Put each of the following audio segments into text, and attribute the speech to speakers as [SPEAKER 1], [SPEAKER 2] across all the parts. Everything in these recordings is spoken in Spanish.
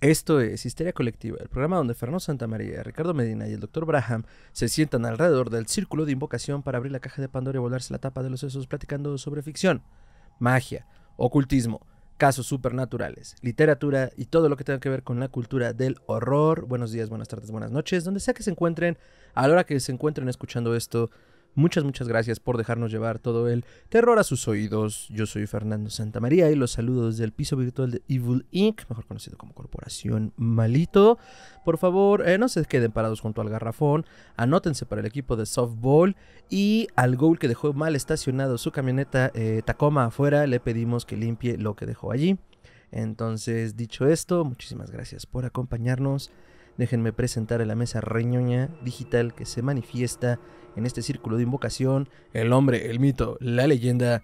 [SPEAKER 1] Esto es Histeria Colectiva, el programa donde Fernando Santamaría, Ricardo Medina y el Dr. Braham se sientan alrededor del círculo de invocación para abrir la caja de Pandora y volarse la tapa de los sesos platicando sobre ficción, magia, ocultismo, casos supernaturales, literatura y todo lo que tenga que ver con la cultura del horror. Buenos días, buenas tardes, buenas noches, donde sea que se encuentren, a la hora que se encuentren escuchando esto, Muchas, muchas gracias por dejarnos llevar todo el terror a sus oídos. Yo soy Fernando Santamaría y los saludos el piso virtual de Evil Inc., mejor conocido como Corporación Malito. Por favor, eh, no se queden parados junto al garrafón, anótense para el equipo de softball y al Goal que dejó mal estacionado su camioneta eh, Tacoma afuera, le pedimos que limpie lo que dejó allí. Entonces, dicho esto, muchísimas gracias por acompañarnos. Déjenme presentar a la mesa reñoña digital que se manifiesta en este círculo de invocación. El hombre, el mito, la leyenda,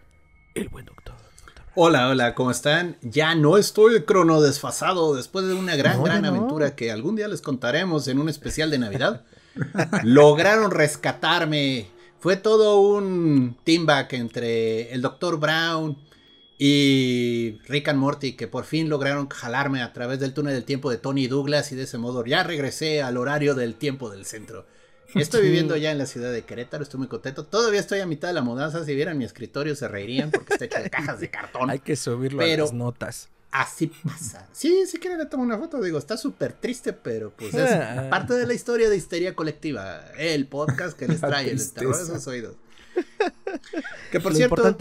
[SPEAKER 1] el buen
[SPEAKER 2] doctor. Hola, hola, ¿cómo están? Ya no estoy crono desfasado después de una gran, gran aventura que algún día les contaremos en un especial de Navidad. Lograron rescatarme. Fue todo un teamback entre el doctor Brown, y Rick and Morty, que por fin lograron jalarme a través del túnel del tiempo de Tony Douglas y de ese modo ya regresé al horario del tiempo del centro. Estoy viviendo ya en la ciudad de Querétaro, estoy muy contento. Todavía estoy a mitad de la mudanza. Si vieran mi escritorio, se reirían porque está hecho de cajas de
[SPEAKER 1] cartón. Hay que subirlo a las notas. Así pasa.
[SPEAKER 2] Sí, si quieren le tomo una foto. Digo, está súper triste, pero pues es ah. parte de la historia de histeria colectiva. El podcast que les trae el terror de oídos. Que por cierto.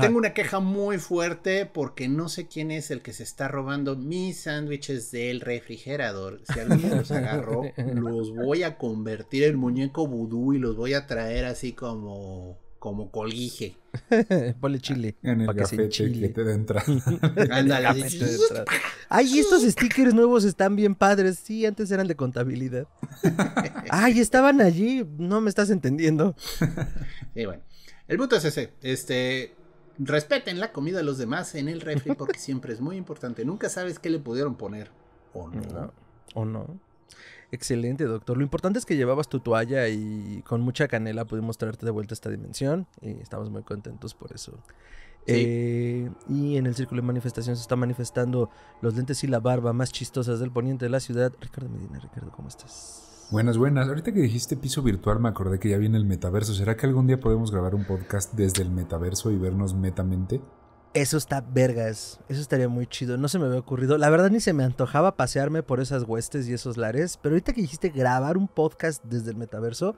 [SPEAKER 2] Tengo una queja muy fuerte porque no sé quién es el que se está robando mis sándwiches del refrigerador. Si alguien los agarró, los voy a convertir en muñeco vudú y los voy a traer así como como colguije.
[SPEAKER 3] Ponle chile. Ah, en el café que te entra.
[SPEAKER 1] Ay, estos stickers nuevos están bien padres. Sí, antes eran de contabilidad. Ay, estaban allí. No me estás entendiendo.
[SPEAKER 2] Sí, bueno. El punto es ese. Este, respeten la comida de los demás en el refri porque siempre es muy importante. Nunca sabes qué le pudieron poner.
[SPEAKER 1] O no. O no. Excelente, doctor. Lo importante es que llevabas tu toalla y con mucha canela pudimos traerte de vuelta a esta dimensión. Y estamos muy contentos por eso. Eh, y en el círculo de manifestación se están manifestando los lentes y la barba más chistosas del poniente de la ciudad. Ricardo Medina, Ricardo, ¿cómo estás?
[SPEAKER 3] Buenas, buenas. Ahorita que dijiste piso virtual me acordé que ya viene el metaverso. ¿Será que algún día podemos grabar un podcast desde el metaverso y vernos metamente?
[SPEAKER 1] Eso está vergas. Eso estaría muy chido. No se me había ocurrido. La verdad ni se me antojaba pasearme por esas huestes y esos lares. Pero ahorita que dijiste grabar un podcast desde el metaverso,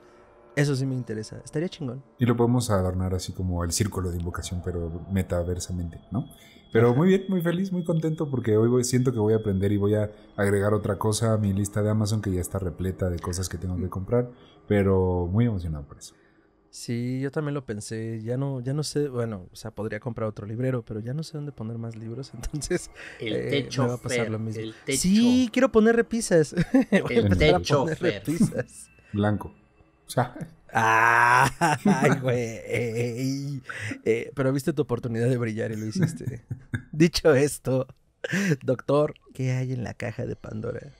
[SPEAKER 1] eso sí me interesa. Estaría chingón.
[SPEAKER 3] Y lo podemos adornar así como el círculo de invocación, pero metaversamente, ¿no? Pero muy bien, muy feliz, muy contento porque hoy voy, siento que voy a aprender y voy a agregar otra cosa a mi lista de Amazon que ya está repleta de cosas que tengo que comprar, pero muy emocionado por eso.
[SPEAKER 1] Sí, yo también lo pensé, ya no ya no sé, bueno, o sea, podría comprar otro librero, pero ya no sé dónde poner más libros, entonces el techo Sí, quiero poner repisas. el techo
[SPEAKER 3] Blanco. sea, Ay, güey.
[SPEAKER 1] Eh, pero viste tu oportunidad de brillar y lo hiciste. Dicho esto, doctor, ¿qué hay en la caja de Pandora?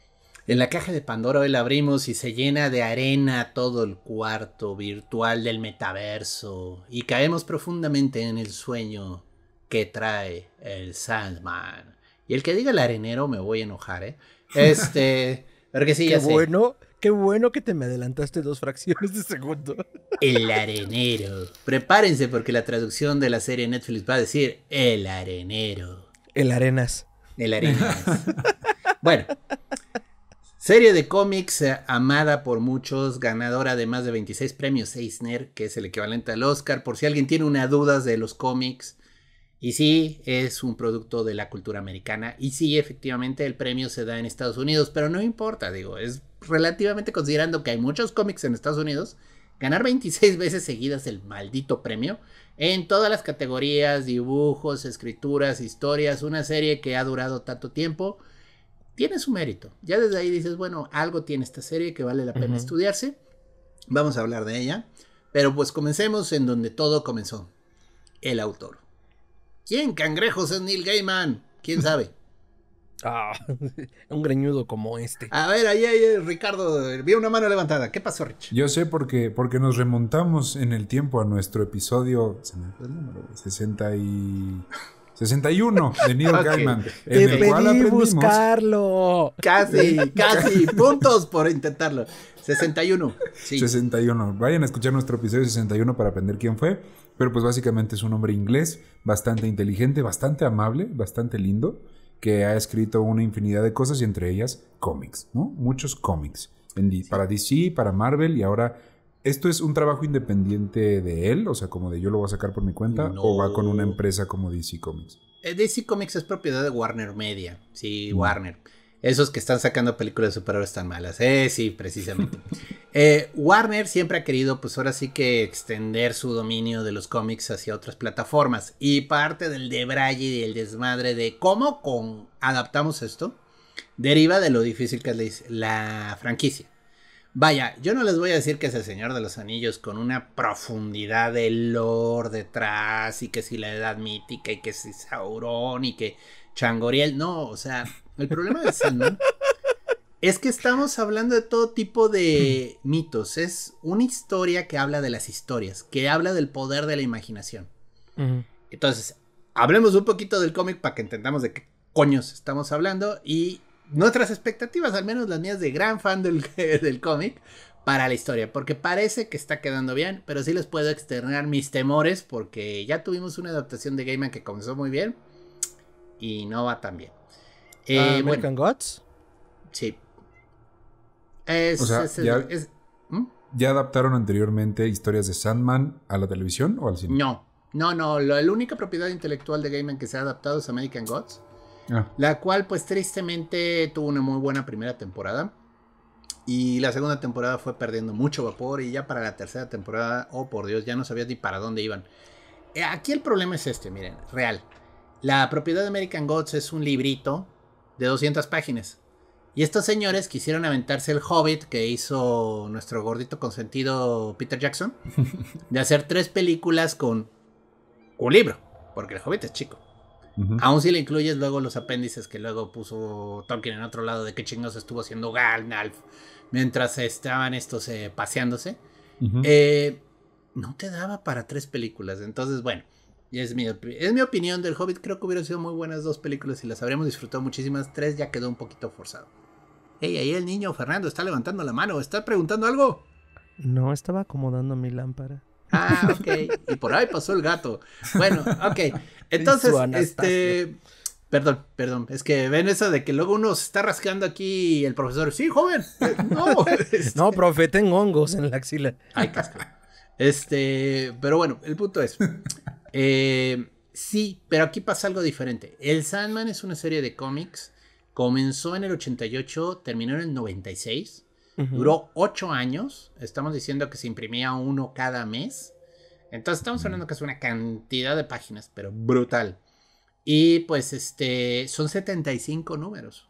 [SPEAKER 2] En la caja de Pandora hoy la abrimos y se llena de arena todo el cuarto virtual del metaverso y caemos profundamente en el sueño que trae el Sandman. Y el que diga el arenero me voy a enojar, ¿eh?
[SPEAKER 1] Este,
[SPEAKER 2] Que sí, bueno
[SPEAKER 1] Qué bueno que te me adelantaste dos fracciones de segundo. El
[SPEAKER 2] arenero. Prepárense porque la traducción de la serie Netflix va a decir el arenero.
[SPEAKER 1] El arenas.
[SPEAKER 2] El arenas. bueno. Serie de cómics eh, amada por muchos, ganadora de más de 26 premios Eisner, que es el equivalente al Oscar, por si alguien tiene una duda de los cómics. Y sí, es un producto de la cultura americana. Y sí, efectivamente, el premio se da en Estados Unidos, pero no importa, digo, es relativamente considerando que hay muchos cómics en Estados Unidos, ganar 26 veces seguidas el maldito premio en todas las categorías, dibujos, escrituras, historias, una serie que ha durado tanto tiempo, tiene su mérito. Ya desde ahí dices, bueno, algo tiene esta serie que vale la pena estudiarse. Vamos a hablar de ella. Pero pues comencemos en donde todo comenzó. El autor. ¿Quién cangrejos es Neil Gaiman? ¿Quién sabe? Ah, un greñudo como este. A ver, ahí, ahí, Ricardo, vi una mano levantada. ¿Qué
[SPEAKER 3] pasó, Rich? Yo sé porque, porque nos remontamos en el tiempo a nuestro episodio. ¿se me el y. 61 de Neil Gaiman.
[SPEAKER 2] buscarlo. Casi, casi.
[SPEAKER 3] puntos por intentarlo. 61. Sí. 61. Vayan a escuchar nuestro episodio 61 para aprender quién fue. Pero pues básicamente es un hombre inglés, bastante inteligente, bastante amable, bastante lindo que ha escrito una infinidad de cosas y entre ellas cómics, ¿no? Muchos cómics. Para DC, para Marvel y ahora ¿Esto es un trabajo independiente de él? O sea, como de yo lo voy a sacar por mi cuenta. ¿O va con una empresa como DC Comics?
[SPEAKER 2] Eh, DC Comics es propiedad de Warner Media. Sí, mm. Warner esos que están sacando películas de superhéroes tan malas. Eh, sí, precisamente. Eh, Warner siempre ha querido, pues ahora sí que extender su dominio de los cómics hacia otras plataformas. Y parte del debray y el desmadre de cómo con, adaptamos esto deriva de lo difícil que es la, franquicia. Vaya, yo no les voy a decir que es el Señor de los Anillos con una profundidad de lore detrás y que si la edad mítica y que si Sauron y que Changoriel, no, o sea, el problema de Sandman es que estamos hablando de todo tipo de mm. mitos. Es una historia que habla de las historias, que habla del poder de la imaginación. Entonces, hablemos un poquito del cómic para que entendamos de qué coños estamos hablando y nuestras expectativas, al menos las mías de gran fan del, del cómic, para la historia, porque parece que está quedando bien, pero sí les puedo externar mis temores porque ya tuvimos una adaptación de Gaiman que comenzó muy bien y no va tan bien. Eh, American Gods. Sí.
[SPEAKER 3] ¿Mm? ya, adaptaron anteriormente historias de Sandman a la televisión o al cine?
[SPEAKER 2] No, no, no. La, única propiedad intelectual de Gaiman que se ha adaptado es American Gods. Ah. La cual, pues tristemente, tuvo una muy buena primera temporada. Y la segunda temporada fue perdiendo mucho vapor. Y ya para la tercera temporada, oh por Dios, ya no sabía ni para dónde iban. Eh, aquí el problema es este, miren, real. La propiedad de American Gods es un librito de 200 páginas. Y estos señores quisieron aventarse el Hobbit que hizo nuestro gordito consentido Peter Jackson, de hacer tres películas con un libro, porque el Hobbit es chico. Aún si le incluyes luego los apéndices que luego puso Tolkien en otro lado de qué chingados estuvo haciendo Nalf. mientras estaban estos eh, paseándose. Eh, no te daba para tres películas. Entonces, bueno, y es mi, opinión del Hobbit. Creo que hubieran sido muy buenas dos películas y las habríamos disfrutado muchísimas. Tres ya quedó un poquito forzado. Hey, ahí el niño Fernando está levantando la mano. ¿Está preguntando algo?
[SPEAKER 1] No, estaba acomodando mi lámpara.
[SPEAKER 2] Ah, ok. Y por ahí pasó el gato. Bueno, ok. Entonces, este. Perdón, perdón. Es que ven eso de que luego uno se está rascando aquí el profesor, sí, joven. Eh, no, este no,
[SPEAKER 1] profe, tengo
[SPEAKER 2] hongos en la axila. Ay, casco. Este, pero bueno, el punto es, eh, sí, pero aquí pasa algo diferente. El Sandman es una serie de cómics. Comenzó en el 88, terminó en el 96. Duró 8 años. Estamos diciendo que se imprimía uno cada mes. Entonces estamos hablando que es una cantidad de páginas, pero brutal. Y pues este, son 75 números.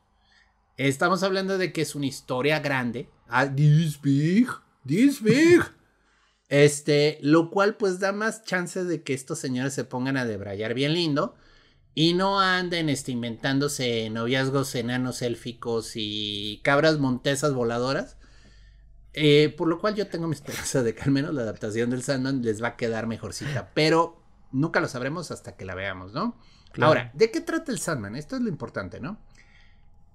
[SPEAKER 2] Estamos hablando de que es una historia grande. Ah, this big, this big. Este, lo cual pues da más chance de que estos señores se pongan a debrayar bien lindo y no anden este, inventándose noviazgos enanos élficos y cabras montesas voladoras. Eh, por lo cual yo tengo mi esperanza de que al menos la adaptación del Sandman les va a quedar mejorcita, pero nunca lo sabremos hasta que la veamos, ¿no? Ahora, ¿de qué trata el Sandman? Esto es lo importante, ¿no?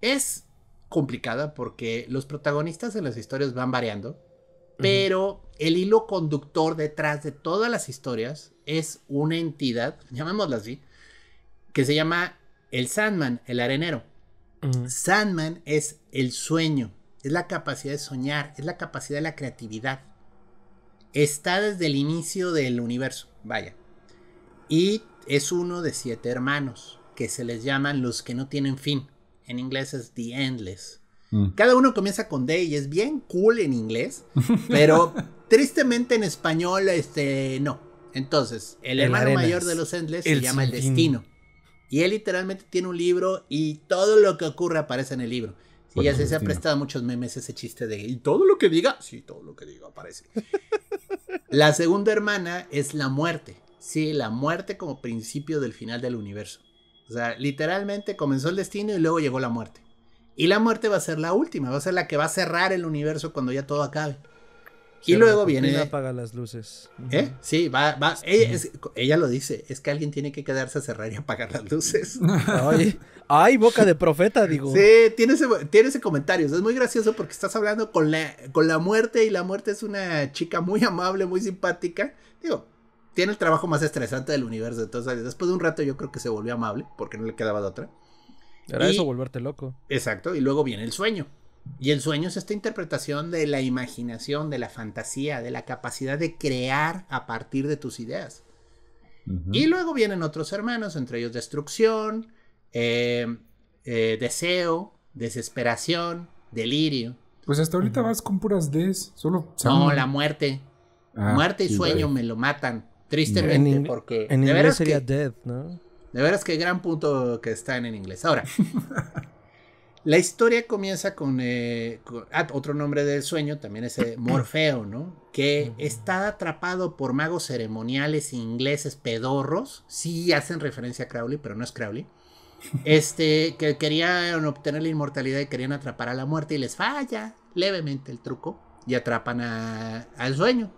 [SPEAKER 2] Es complicada porque los protagonistas en las historias van variando.
[SPEAKER 3] Pero
[SPEAKER 2] el hilo conductor detrás de todas las historias es una entidad, llamémosla así, que se llama el Sandman, el arenero. Sandman es el sueño, es la capacidad de soñar, es la capacidad de la creatividad. Está desde el inicio del universo, vaya. Y es uno de siete hermanos, que se les llaman los que no tienen fin. En inglés es The Endless. Mm. Cada uno comienza con Day, y es bien cool en inglés, pero tristemente en español, este, no. Entonces, el, hermano mayor de los Endless se llama El Destino. Y él literalmente tiene un libro y todo lo que ocurre aparece en el libro. Y ya se, se, ha prestado muchos memes ese chiste de y todo lo que diga, sí, todo lo que diga aparece. la segunda hermana es la muerte. Sí, la muerte como principio del final del universo. O sea, literalmente comenzó el destino y luego llegó la muerte. Y la muerte va a ser la última, va a ser la que va a cerrar el universo cuando ya todo acabe.
[SPEAKER 3] Y luego viene. apaga
[SPEAKER 2] las luces. ¿Eh? Sí, va. va. Ella, lo dice: es que alguien tiene que quedarse a cerrar y apagar las luces. ay, boca de profeta, digo. Sí, tiene ese, tiene ese comentario. Es muy gracioso porque estás hablando con la, con la muerte y la muerte es una chica muy amable, muy simpática. Digo, tiene el trabajo más estresante del universo. Entonces, después de un rato, yo creo que se volvió amable porque no le quedaba de otra. Era eso,
[SPEAKER 1] volverte loco.
[SPEAKER 2] Exacto, y luego viene el sueño. Y el sueño es esta interpretación de la imaginación, de la fantasía, de la capacidad de crear a partir de tus ideas. Y luego vienen otros hermanos, entre ellos destrucción, eh, eh, deseo, desesperación, delirio.
[SPEAKER 3] Pues hasta ahorita vas con puras Ds, solo... No, la muerte. Ah, muerte y sueño me
[SPEAKER 2] lo matan,
[SPEAKER 3] tristemente, porque... En
[SPEAKER 2] inglés sería
[SPEAKER 1] death, ¿no?
[SPEAKER 2] De veras que gran punto que están en inglés. Ahora, la historia comienza con, eh, ah, otro nombre del sueño, también ese eh, Morfeo, ¿no? Que está atrapado por magos ceremoniales ingleses pedorros. Sí hacen referencia a Crowley, pero no es Crowley. Este, que querían obtener la inmortalidad y querían atrapar a la muerte y les falla levemente el truco y atrapan al sueño.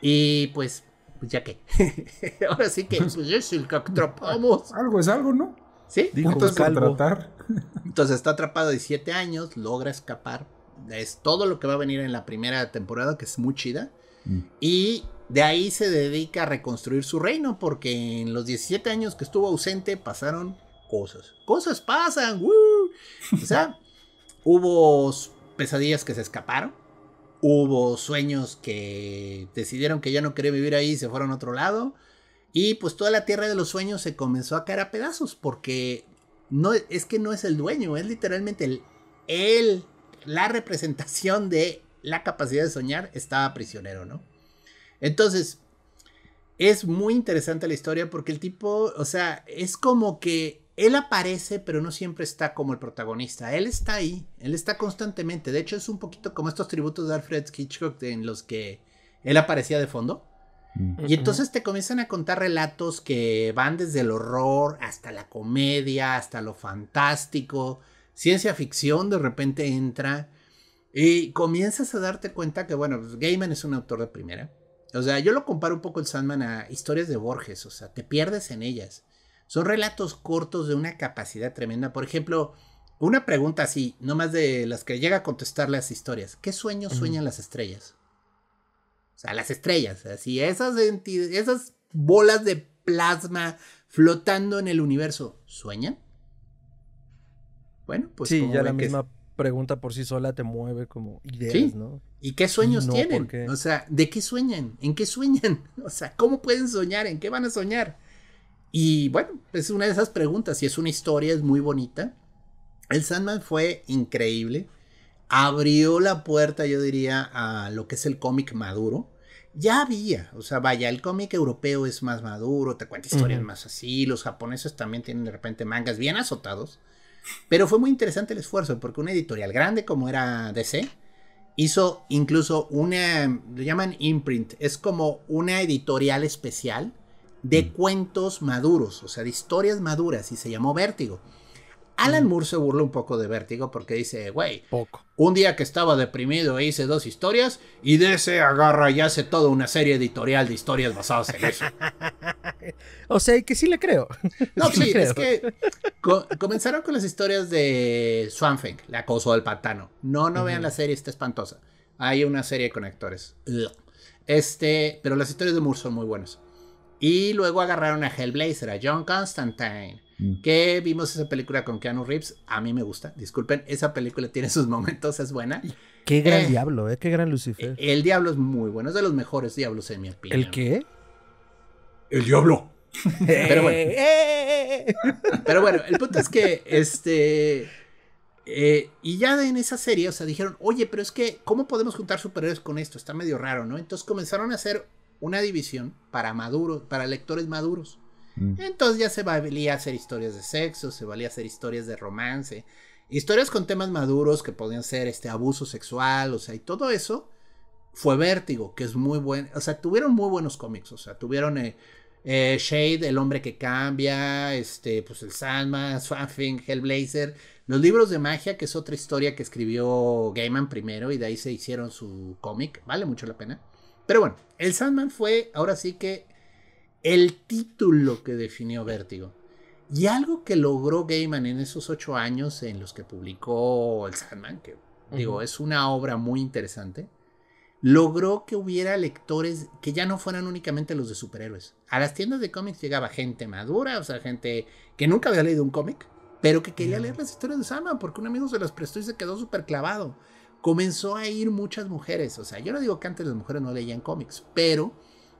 [SPEAKER 2] Y pues pues ya que. Ahora sí que pues, es el que atrapamos. Algo es algo, ¿no? Sí. Dijo algo. Entonces está atrapado 17 años, logra escapar. Es todo lo que va a venir en la primera temporada, que es muy chida. Mm. Y de ahí se dedica a reconstruir su reino, porque en los 17 años que estuvo ausente pasaron cosas. Cosas pasan. O sea, hubo pesadillas que se escaparon hubo sueños que decidieron que ya no quería vivir ahí y se fueron a otro lado. Y pues toda la tierra de los sueños se comenzó a caer a pedazos porque no es que no es el dueño, es literalmente el, el la representación de la capacidad de soñar estaba prisionero, ¿no? Entonces, es muy interesante la historia porque el tipo, o sea, es como que él aparece, pero no siempre está como el protagonista. Él está ahí, él está constantemente. De hecho, es un poquito como estos tributos de Alfred Hitchcock en los que él aparecía de fondo. Y entonces te comienzan a contar relatos que van desde el horror hasta la comedia, hasta lo fantástico, ciencia ficción de repente entra y comienzas a darte cuenta que, bueno, pues, Gaiman es un autor de primera. O sea, yo lo comparo un poco el Sandman a historias de Borges, o sea, te pierdes en ellas. Son relatos cortos de una capacidad tremenda. Por ejemplo, una pregunta así, más de las que llega a contestar las historias. ¿Qué sueños sueñan las estrellas? O sea, las estrellas, así, esas, esas bolas de plasma flotando en el universo, ¿sueñan? Bueno, pues. Sí, ya la misma
[SPEAKER 1] pregunta por sí sola te mueve como ideas, ¿no?
[SPEAKER 2] ¿Y qué sueños tienen? O sea, ¿de qué sueñan? ¿En qué sueñan? O sea, ¿cómo pueden soñar? ¿En qué van a soñar? Y bueno, es una de esas preguntas. Y es una historia, es muy bonita. El Sandman fue increíble. Abrió la puerta, yo diría, a lo que es el cómic maduro. Ya había, o sea, vaya, el cómic europeo es más maduro, te cuenta historias más así, los japoneses también tienen de repente mangas bien azotados, pero fue muy interesante el esfuerzo porque una editorial grande como era DC hizo incluso una, lo llaman imprint, es como una editorial especial de mm. cuentos maduros, o sea, de historias maduras, y se llamó Vértigo. Alan mm. Moore se burla un poco de Vértigo porque dice, güey, un día que estaba deprimido e hice dos historias y de ese agarra y hace toda una serie editorial de historias basadas en eso.
[SPEAKER 1] o sea, que sí le creo. No, sí, es
[SPEAKER 2] que comenzaron con las historias de Swanfeng, la acoso del pantano. No, no vean la serie, está espantosa. Hay una serie de actores Este, pero las historias de Moore son muy buenas. Y luego agarraron a Hellblazer, a John Constantine. Mm. Que vimos esa película con Keanu Reeves. A mí me gusta. Disculpen, esa película tiene sus momentos, es buena.
[SPEAKER 1] Qué gran eh, diablo, eh, qué gran Lucifer.
[SPEAKER 2] El, diablo es muy bueno, es de los mejores diablos en mi opinión. ¿El qué? El diablo. Eh. Pero bueno. el punto es que este. y ya en esa serie, o sea, dijeron, oye, pero es que, ¿cómo podemos juntar superhéroes con esto? Está medio raro, ¿no? Entonces comenzaron a hacer una división para maduros, para lectores maduros. Mm. Entonces ya se valía hacer historias de sexo, se valía hacer historias de romance, historias con temas maduros que podían ser este abuso sexual, o sea, y todo eso fue Vértigo, que es muy bueno, o sea, tuvieron muy buenos cómics, o sea, tuvieron eh, eh, Shade, El hombre que cambia, este, pues el Salma, Swaffing, Hellblazer, los libros de magia, que es otra historia que escribió Gaiman primero y de ahí se hicieron su cómic, vale mucho la pena. Pero bueno, el Sandman fue ahora sí que el título que definió Vértigo. Y algo que logró Gaiman en esos ocho años en los que publicó El Sandman, que digo, es una obra muy interesante, logró que hubiera lectores que ya no fueran únicamente los de superhéroes. A las tiendas de cómics llegaba gente madura, o sea, gente que nunca había leído un cómic, pero que quería leer las historias de Sandman porque un amigo se las prestó y se quedó súper clavado comenzó a ir muchas mujeres. O sea, yo no digo que antes las mujeres no leían cómics, pero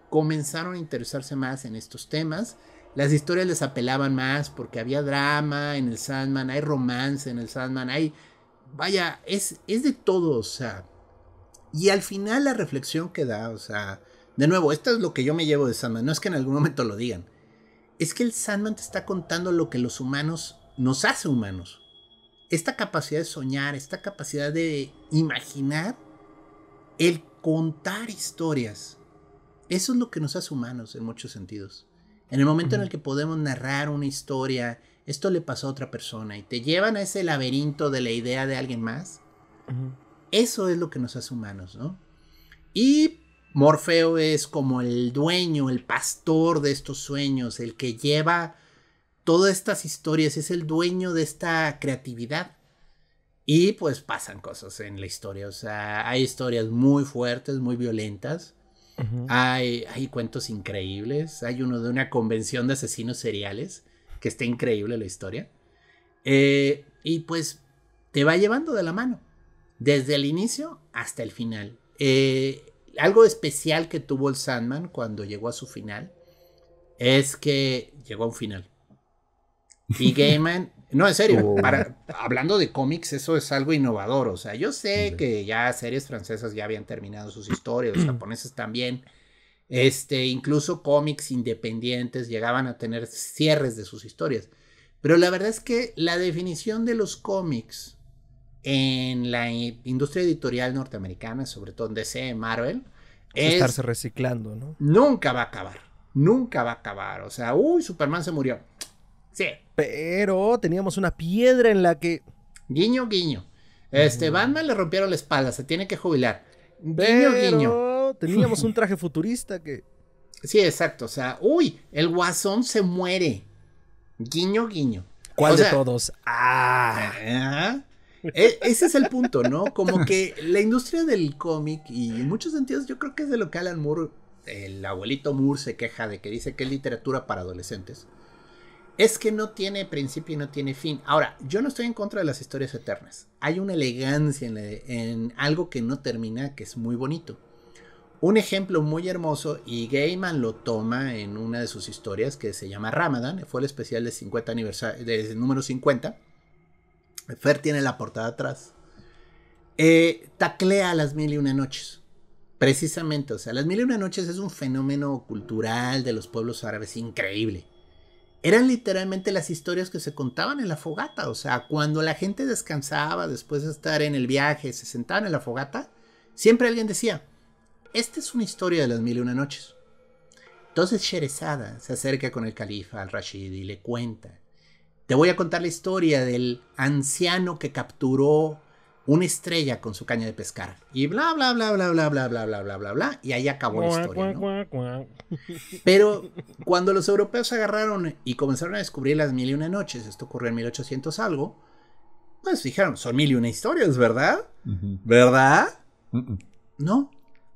[SPEAKER 2] comenzaron a interesarse más en estos temas. Las historias les apelaban más porque había drama en el Sandman, hay romance en el Sandman, hay... Vaya, es, es de todo, o sea... Y al final la reflexión que da, o sea... De nuevo, esto es lo que yo me llevo de Sandman, no es que en algún momento lo digan. Es que el Sandman te está contando lo que los humanos nos hace humanos esta capacidad de soñar, esta capacidad de imaginar, el contar historias. Eso es lo que nos hace humanos en muchos sentidos. En el momento en el que podemos narrar una historia, esto le pasó a otra persona y te llevan a ese laberinto de la idea de alguien más, eso es lo que nos hace humanos, ¿no? Y Morfeo es como el dueño, el pastor de estos sueños, el que lleva todas estas historias, es el dueño de esta creatividad. Y pues pasan cosas en la historia, o sea, hay historias muy fuertes, muy violentas, hay, cuentos increíbles, hay uno de una convención de asesinos seriales, que está increíble la historia, eh, y pues te va llevando de la mano, desde el inicio hasta el final. Eh, algo especial que tuvo el Sandman cuando llegó a su final es que llegó a un final. Y Man, no, en serio, hablando de cómics, eso es algo innovador. O sea, yo sé que ya series francesas ya habían terminado sus historias, los japoneses también. Este, incluso cómics independientes llegaban a tener cierres de sus historias. Pero la verdad es que la definición de los cómics en la industria editorial norteamericana, sobre todo en DC, Marvel, es estarse reciclando, ¿no? Nunca va a acabar. Nunca va a acabar. O sea, uy, Superman se murió. Sí, pero teníamos una piedra en la que... Guiño, guiño. Este, banda le rompieron la espalda, se tiene que jubilar. Guiño, guiño. Teníamos un
[SPEAKER 1] traje futurista que...
[SPEAKER 2] Sí, exacto. O sea, uy, el guasón se muere. Guiño, guiño. ¿Cuál de todos? Ah. E, ese es el punto, ¿no? Como que la industria del cómic, y en muchos sentidos yo creo que es de lo que Alan Moore, el abuelito Moore se queja de que dice que es literatura para adolescentes. Es que no tiene principio y no tiene fin. Ahora, yo no estoy en contra de las historias eternas. Hay una elegancia en, algo que no termina que es muy bonito. Un ejemplo muy hermoso, y Gaiman lo toma en una de sus historias que se llama Ramadan, fue el especial de 50 aniversario, número 50. Fer tiene la portada atrás. Eh, taclea a las mil y una noches. Precisamente, o sea, las mil y una noches es un fenómeno cultural de los pueblos árabes increíble eran literalmente las historias que se contaban en la fogata. O sea, cuando la gente descansaba después de estar en el viaje, se sentaban en la fogata, siempre alguien decía, esta es una historia de las mil y una noches. Entonces Sherezada se acerca con el califa al-Rashid y le cuenta, te voy a contar la historia del anciano que capturó una estrella con su caña de pescar. Y bla, bla, bla, bla, bla, bla, bla, bla, bla, bla, bla. Y ahí acabó la historia.
[SPEAKER 1] ¿no?
[SPEAKER 2] Pero cuando los europeos agarraron y comenzaron a descubrir las mil y una noches, esto ocurrió en 1800 algo, pues dijeron, son mil y una historias, ¿verdad? ¿Verdad? No,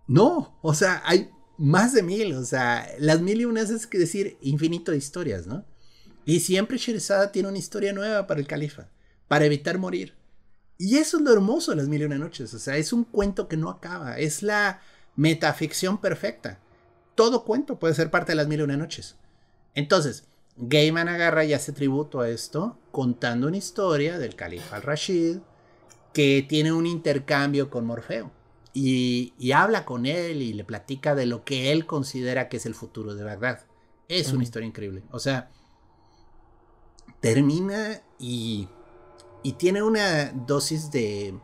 [SPEAKER 2] no. O sea, hay más de mil. O sea, las mil y unas es decir infinito de historias, ¿no? Y siempre Shirizada tiene una historia nueva para el califa, para evitar morir y eso es lo hermoso de las mil y una noches. O sea, es un cuento que no acaba. Es la metaficción perfecta. Todo cuento puede ser parte de las mil y una noches. Entonces, Gaiman agarra y hace tributo a esto contando una historia del califa al-Rashid que tiene un intercambio con Morfeo y, habla con él y le platica de lo que él considera que es el futuro de Bagdad. Es una historia increíble. O sea, termina y y tiene una dosis de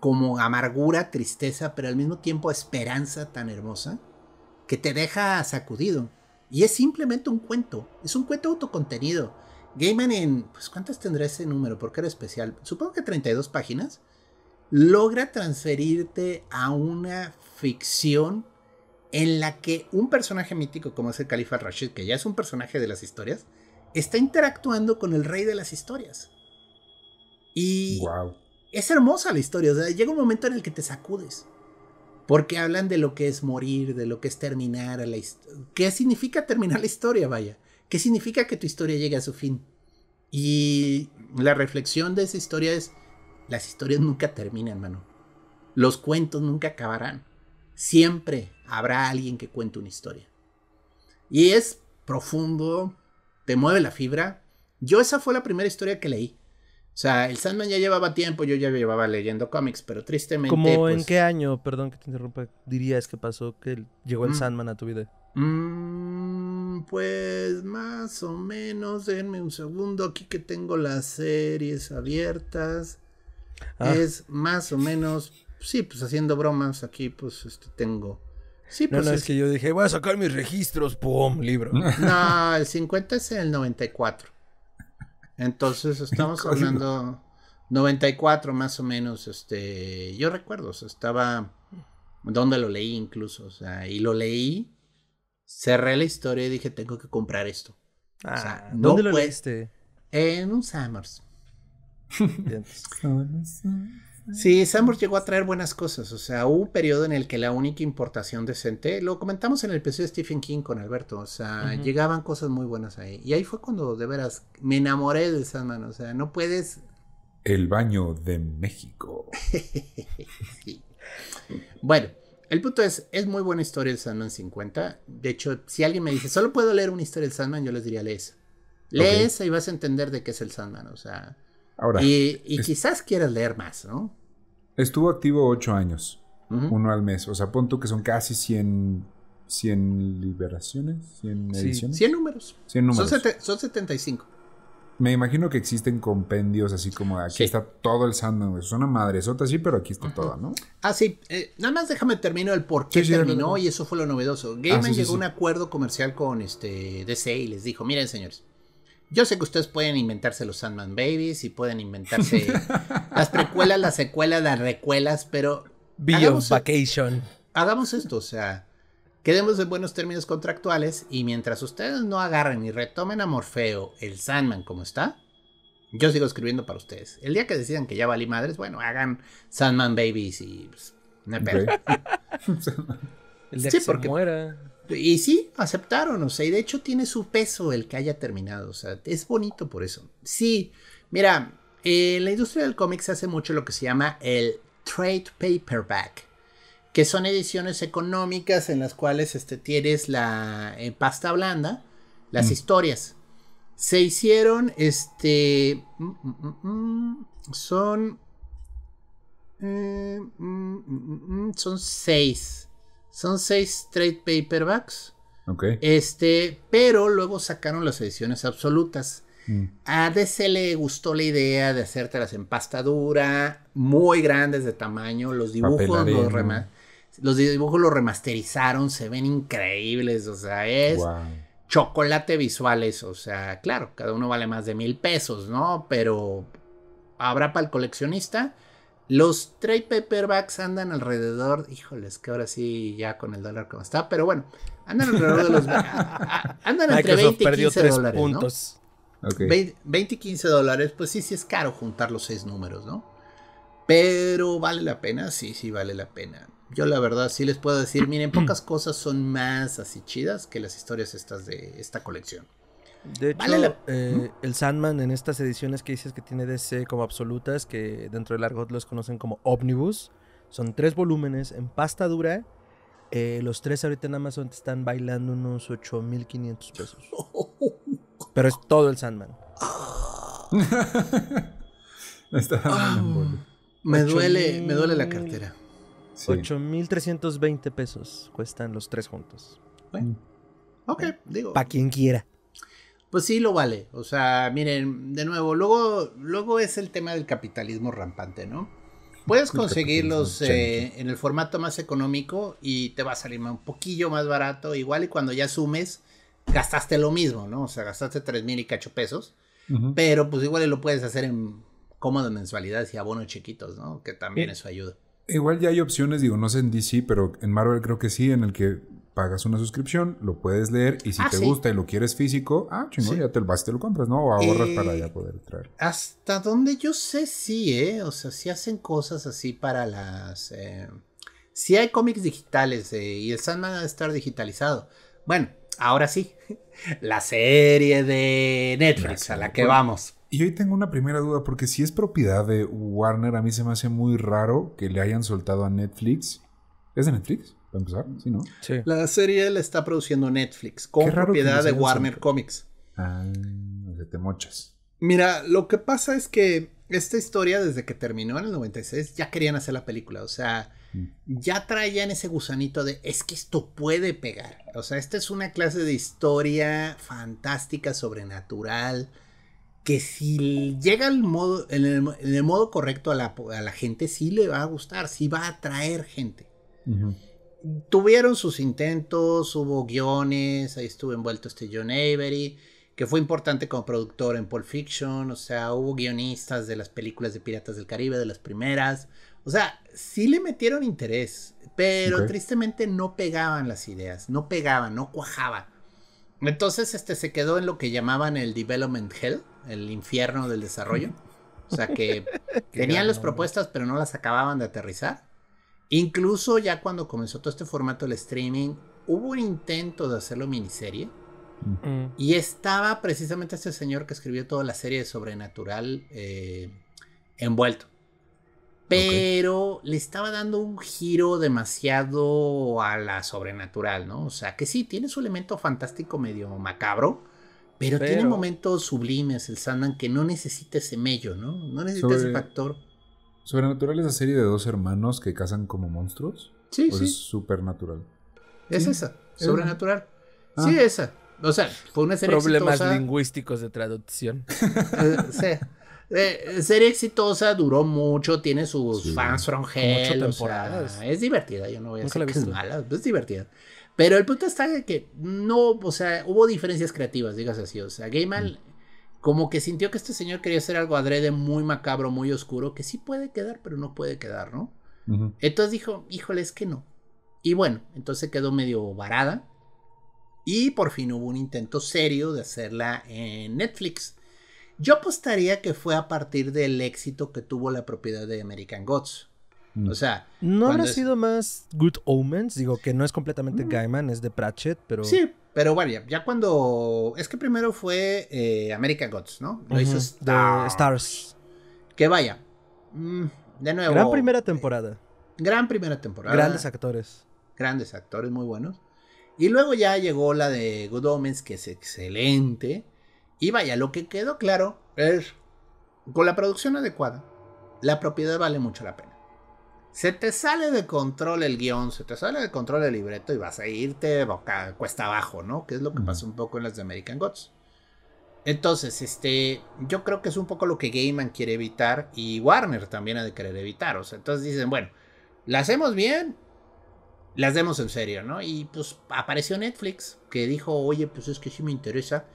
[SPEAKER 2] como amargura, tristeza, pero al mismo tiempo esperanza tan hermosa que te deja sacudido. Y es simplemente un cuento, es un cuento autocontenido. Gaiman en, pues ¿cuántas tendrá ese número? Porque era especial. Supongo que 32 páginas. Logra transferirte a una ficción en la que un personaje mítico como es el Califa Rashid, que ya es un personaje de las historias, está interactuando con el rey de las historias. Y es hermosa la historia, llega un momento en el que te sacudes. Porque hablan de lo que es morir, de lo que es terminar la historia ¿Qué significa terminar la historia, vaya? ¿Qué significa que tu historia llegue a su fin? Y la reflexión de esa historia es, las historias nunca terminan, mano. Los cuentos nunca acabarán. Siempre habrá alguien que cuente una historia. Y es profundo, te mueve la fibra. Yo esa fue la primera historia que leí. O sea, el Sandman ya llevaba tiempo, yo ya llevaba leyendo cómics, pero tristemente. ¿Cómo en pues
[SPEAKER 1] qué año, perdón que te interrumpa, dirías que pasó que llegó el mm. Sandman a tu vida?
[SPEAKER 2] Mm, pues más o menos, déjenme un segundo, aquí que tengo las series abiertas. Ah. Es más o menos, sí, pues haciendo bromas aquí, pues este, tengo. Sí, pues es, que yo dije, voy a sacar mis registros, pum, libro. No, el 50 es el 94. Entonces estamos hablando 94 más o menos, este, yo recuerdo, o sea, estaba donde lo leí incluso, o sea, y lo leí, cerré la historia y dije, tengo que comprar esto. Ah, ¿dónde lo leíste? En un Summers. Sí, Sandman llegó a traer buenas cosas. O sea, hubo un periodo en el que la única importación decente, lo comentamos en el episodio de Stephen King con Alberto, o sea, llegaban cosas muy buenas ahí. Y ahí fue cuando de veras me enamoré del Sandman. O sea, no puedes.
[SPEAKER 3] El baño de México.
[SPEAKER 2] Bueno. El punto es, es muy buena historia el Sandman 50. De hecho, si alguien me dice, solo puedo leer una historia del Sandman, yo les diría, lee esa. Lee esa y vas a entender de qué es el Sandman. O sea,
[SPEAKER 3] Ahora. Y,
[SPEAKER 2] quizás quieras leer más, ¿no?
[SPEAKER 3] Estuvo activo ocho años, uno al mes. O sea, pon que son casi 100, 100 liberaciones, 100 ediciones. 100 números.
[SPEAKER 2] Son, 75.
[SPEAKER 3] Me imagino que existen compendios así como aquí está todo el Sandman, Es una madresota sí, pero aquí está todo, ¿no?
[SPEAKER 2] Ah, sí. Eh, nada más déjame terminar el por qué terminó y eso fue lo novedoso. Ah, Game llegó a un
[SPEAKER 3] acuerdo comercial con este
[SPEAKER 2] DC y les dijo, miren señores, yo sé que ustedes pueden inventarse los Sandman Babies y pueden inventarse las precuelas, las secuelas, las recuelas, pero. Beyond e- Vacation. Hagamos esto, o sea, quedemos en buenos términos contractuales y mientras ustedes no agarren y retomen a Morfeo el Sandman como está, yo sigo escribiendo para ustedes. El día que decidan que ya valí madres, bueno, hagan Sandman Babies y. Pues, no el día que se muera. Y sí, aceptaron, o sea, y de hecho tiene su peso el que haya terminado, o sea, es bonito por eso. Sí, mira, en eh, la industria del cómic se hace mucho lo que se llama el trade paperback, que son ediciones económicas en las cuales este, tienes la eh, pasta blanda, las mm. historias. Se hicieron, este, mm, mm, son, eh, son seis son seis trade paperbacks. Ok. Este, pero luego sacaron las ediciones absolutas. Mm. A DC le gustó la idea de hacértelas en pasta dura, muy grandes de tamaño, los dibujos los, dibujos los remasterizaron, se ven increíbles, o sea, es chocolate visuales, o sea, claro, cada uno vale más de mil pesos, ¿no? Pero habrá para el coleccionista los trade paperbacks andan alrededor, híjoles, que ahora sí ya con el dólar como está, pero bueno, andan alrededor de los... andan entre 20 y 15 dólares, ¿no? y 15 dólares, pues sí, sí es caro juntar los seis números, ¿no? Pero vale la pena, sí, sí vale la pena. Yo la verdad sí les puedo decir, miren, pocas cosas son más así chidas que las historias estas de esta colección. De hecho,
[SPEAKER 1] eh, el Sandman en estas ediciones que dices que tiene DC como absolutas, que dentro de argot los conocen como Omnibus, son tres volúmenes en pasta dura. Eh, los tres ahorita en Amazon te están bailando unos 8.500 pesos. Pero es todo el Sandman. Ah, me, duele, me duele la cartera. 8.320 pesos cuestan los tres juntos.
[SPEAKER 2] ok, digo. Para quien quiera pues sí lo vale. O sea, miren, de nuevo, luego, luego es el tema del capitalismo rampante, ¿no? Puedes conseguirlos eh, en el formato más económico y te va a salir un poquillo más barato, igual y cuando ya sumes, gastaste lo mismo, ¿no? O sea, gastaste tres mil y cacho pesos, pero pues igual lo puedes hacer en cómodas mensualidades y abonos chiquitos, ¿no? Que también eh, eso ayuda.
[SPEAKER 3] Igual ya hay opciones, digo, no sé en DC, pero en Marvel creo que sí, en el que pagas una suscripción, lo puedes leer y si ah, te gusta y lo quieres físico, ah, chingón, ya te vas te lo compras, ¿no? O ahorras para eh, ya poder traer.
[SPEAKER 2] Hasta donde yo sé, sí, ¿eh? O sea, si hacen cosas así para las... Eh... Sí hay cómics digitales eh, y el Sandman a estar digitalizado. Bueno, ahora sí, la serie de Netflix a la que vamos.
[SPEAKER 3] Y hoy tengo una primera duda, porque si es propiedad de Warner, a mí se me hace muy raro que le hayan soltado a Netflix. ¿Es de Netflix?
[SPEAKER 2] La serie la está produciendo Netflix con propiedad de Warner
[SPEAKER 3] Comics. Ah, te mochas.
[SPEAKER 2] Mira, lo que pasa es que esta historia, desde que terminó en el 96, ya querían hacer la película. O sea, mm. ya traían ese gusanito de es que esto puede pegar. O sea, esta es una clase de historia fantástica, sobrenatural. Que si llega el modo, en, el, modo correcto a la, gente, sí le va a gustar, sí va a atraer gente. ajá tuvieron sus intentos, hubo guiones, ahí estuvo envuelto este John Avery, que fue importante como productor en Pulp Fiction, o sea, hubo guionistas de las películas de Piratas del Caribe, de las primeras, o sea, sí le metieron interés, pero tristemente no pegaban las ideas, no pegaban, no cuajaba. Entonces este se quedó en lo que llamaban el development hell, el infierno del desarrollo. O sea que tenían las propuestas pero no las acababan de aterrizar. Incluso ya cuando comenzó todo este formato del streaming, hubo un intento de hacerlo miniserie. Mm. Y estaba precisamente este señor que escribió toda la serie de Sobrenatural eh, envuelto. Pero le estaba dando un giro demasiado a la sobrenatural, ¿no? O sea, que sí, tiene su elemento fantástico medio macabro, pero, tiene momentos sublimes el Sandman que no necesita ese mello, ¿no? No necesita ese
[SPEAKER 3] factor ¿Sobrenatural es la serie de dos hermanos que cazan como monstruos? Sí, ¿O sí. Es supernatural.
[SPEAKER 2] Es esa, sobrenatural. Ah. Sí, esa. O sea, fue una serie Problemas
[SPEAKER 1] lingüísticos de traducción. Eh, sí.
[SPEAKER 2] Eh, serie exitosa, duró mucho, tiene sus fans from temporadas. es divertida, yo no voy a decir que es mala, es divertida. Pero el punto está que no, o sea, hubo diferencias creativas, digas así. O sea, Gaiman. Mm como que sintió que este señor quería hacer algo adrede muy macabro, muy oscuro, que sí puede quedar, pero no puede quedar, ¿no? Entonces dijo, híjole, es que no. Y bueno, entonces quedó medio varada. Y por fin hubo un intento serio de hacerla en Netflix. Yo apostaría que fue a partir del éxito que tuvo la propiedad de American Gods. Mm. O sea, ¿no habrá sido
[SPEAKER 1] más Good Omens? Digo que no es completamente mm. Gaiman, es de Pratchett, pero. Sí,
[SPEAKER 2] pero vaya ya, cuando. Es que primero fue eh, American Gods, ¿no?
[SPEAKER 1] Lo hizo Star... Stars. Que vaya.
[SPEAKER 2] Mm, de nuevo. Gran primera temporada. Eh, gran primera temporada. Grandes actores. Grandes actores muy buenos. Y luego ya llegó la de Good Omens, que es excelente. Y vaya, lo que quedó claro es. Con la producción adecuada, la propiedad vale mucho la pena se te sale de control el guión, se te sale de control el libreto y vas a irte boca, cuesta abajo, ¿no? Que es lo que pasa un poco en las de American Gods. Entonces, este, yo creo que es un poco lo que Gaiman quiere evitar y Warner también ha de querer evitar. O sea, entonces dicen, bueno, las hacemos bien, las demos en serio, ¿no? Y pues apareció Netflix que dijo, oye, pues es que sí me interesa.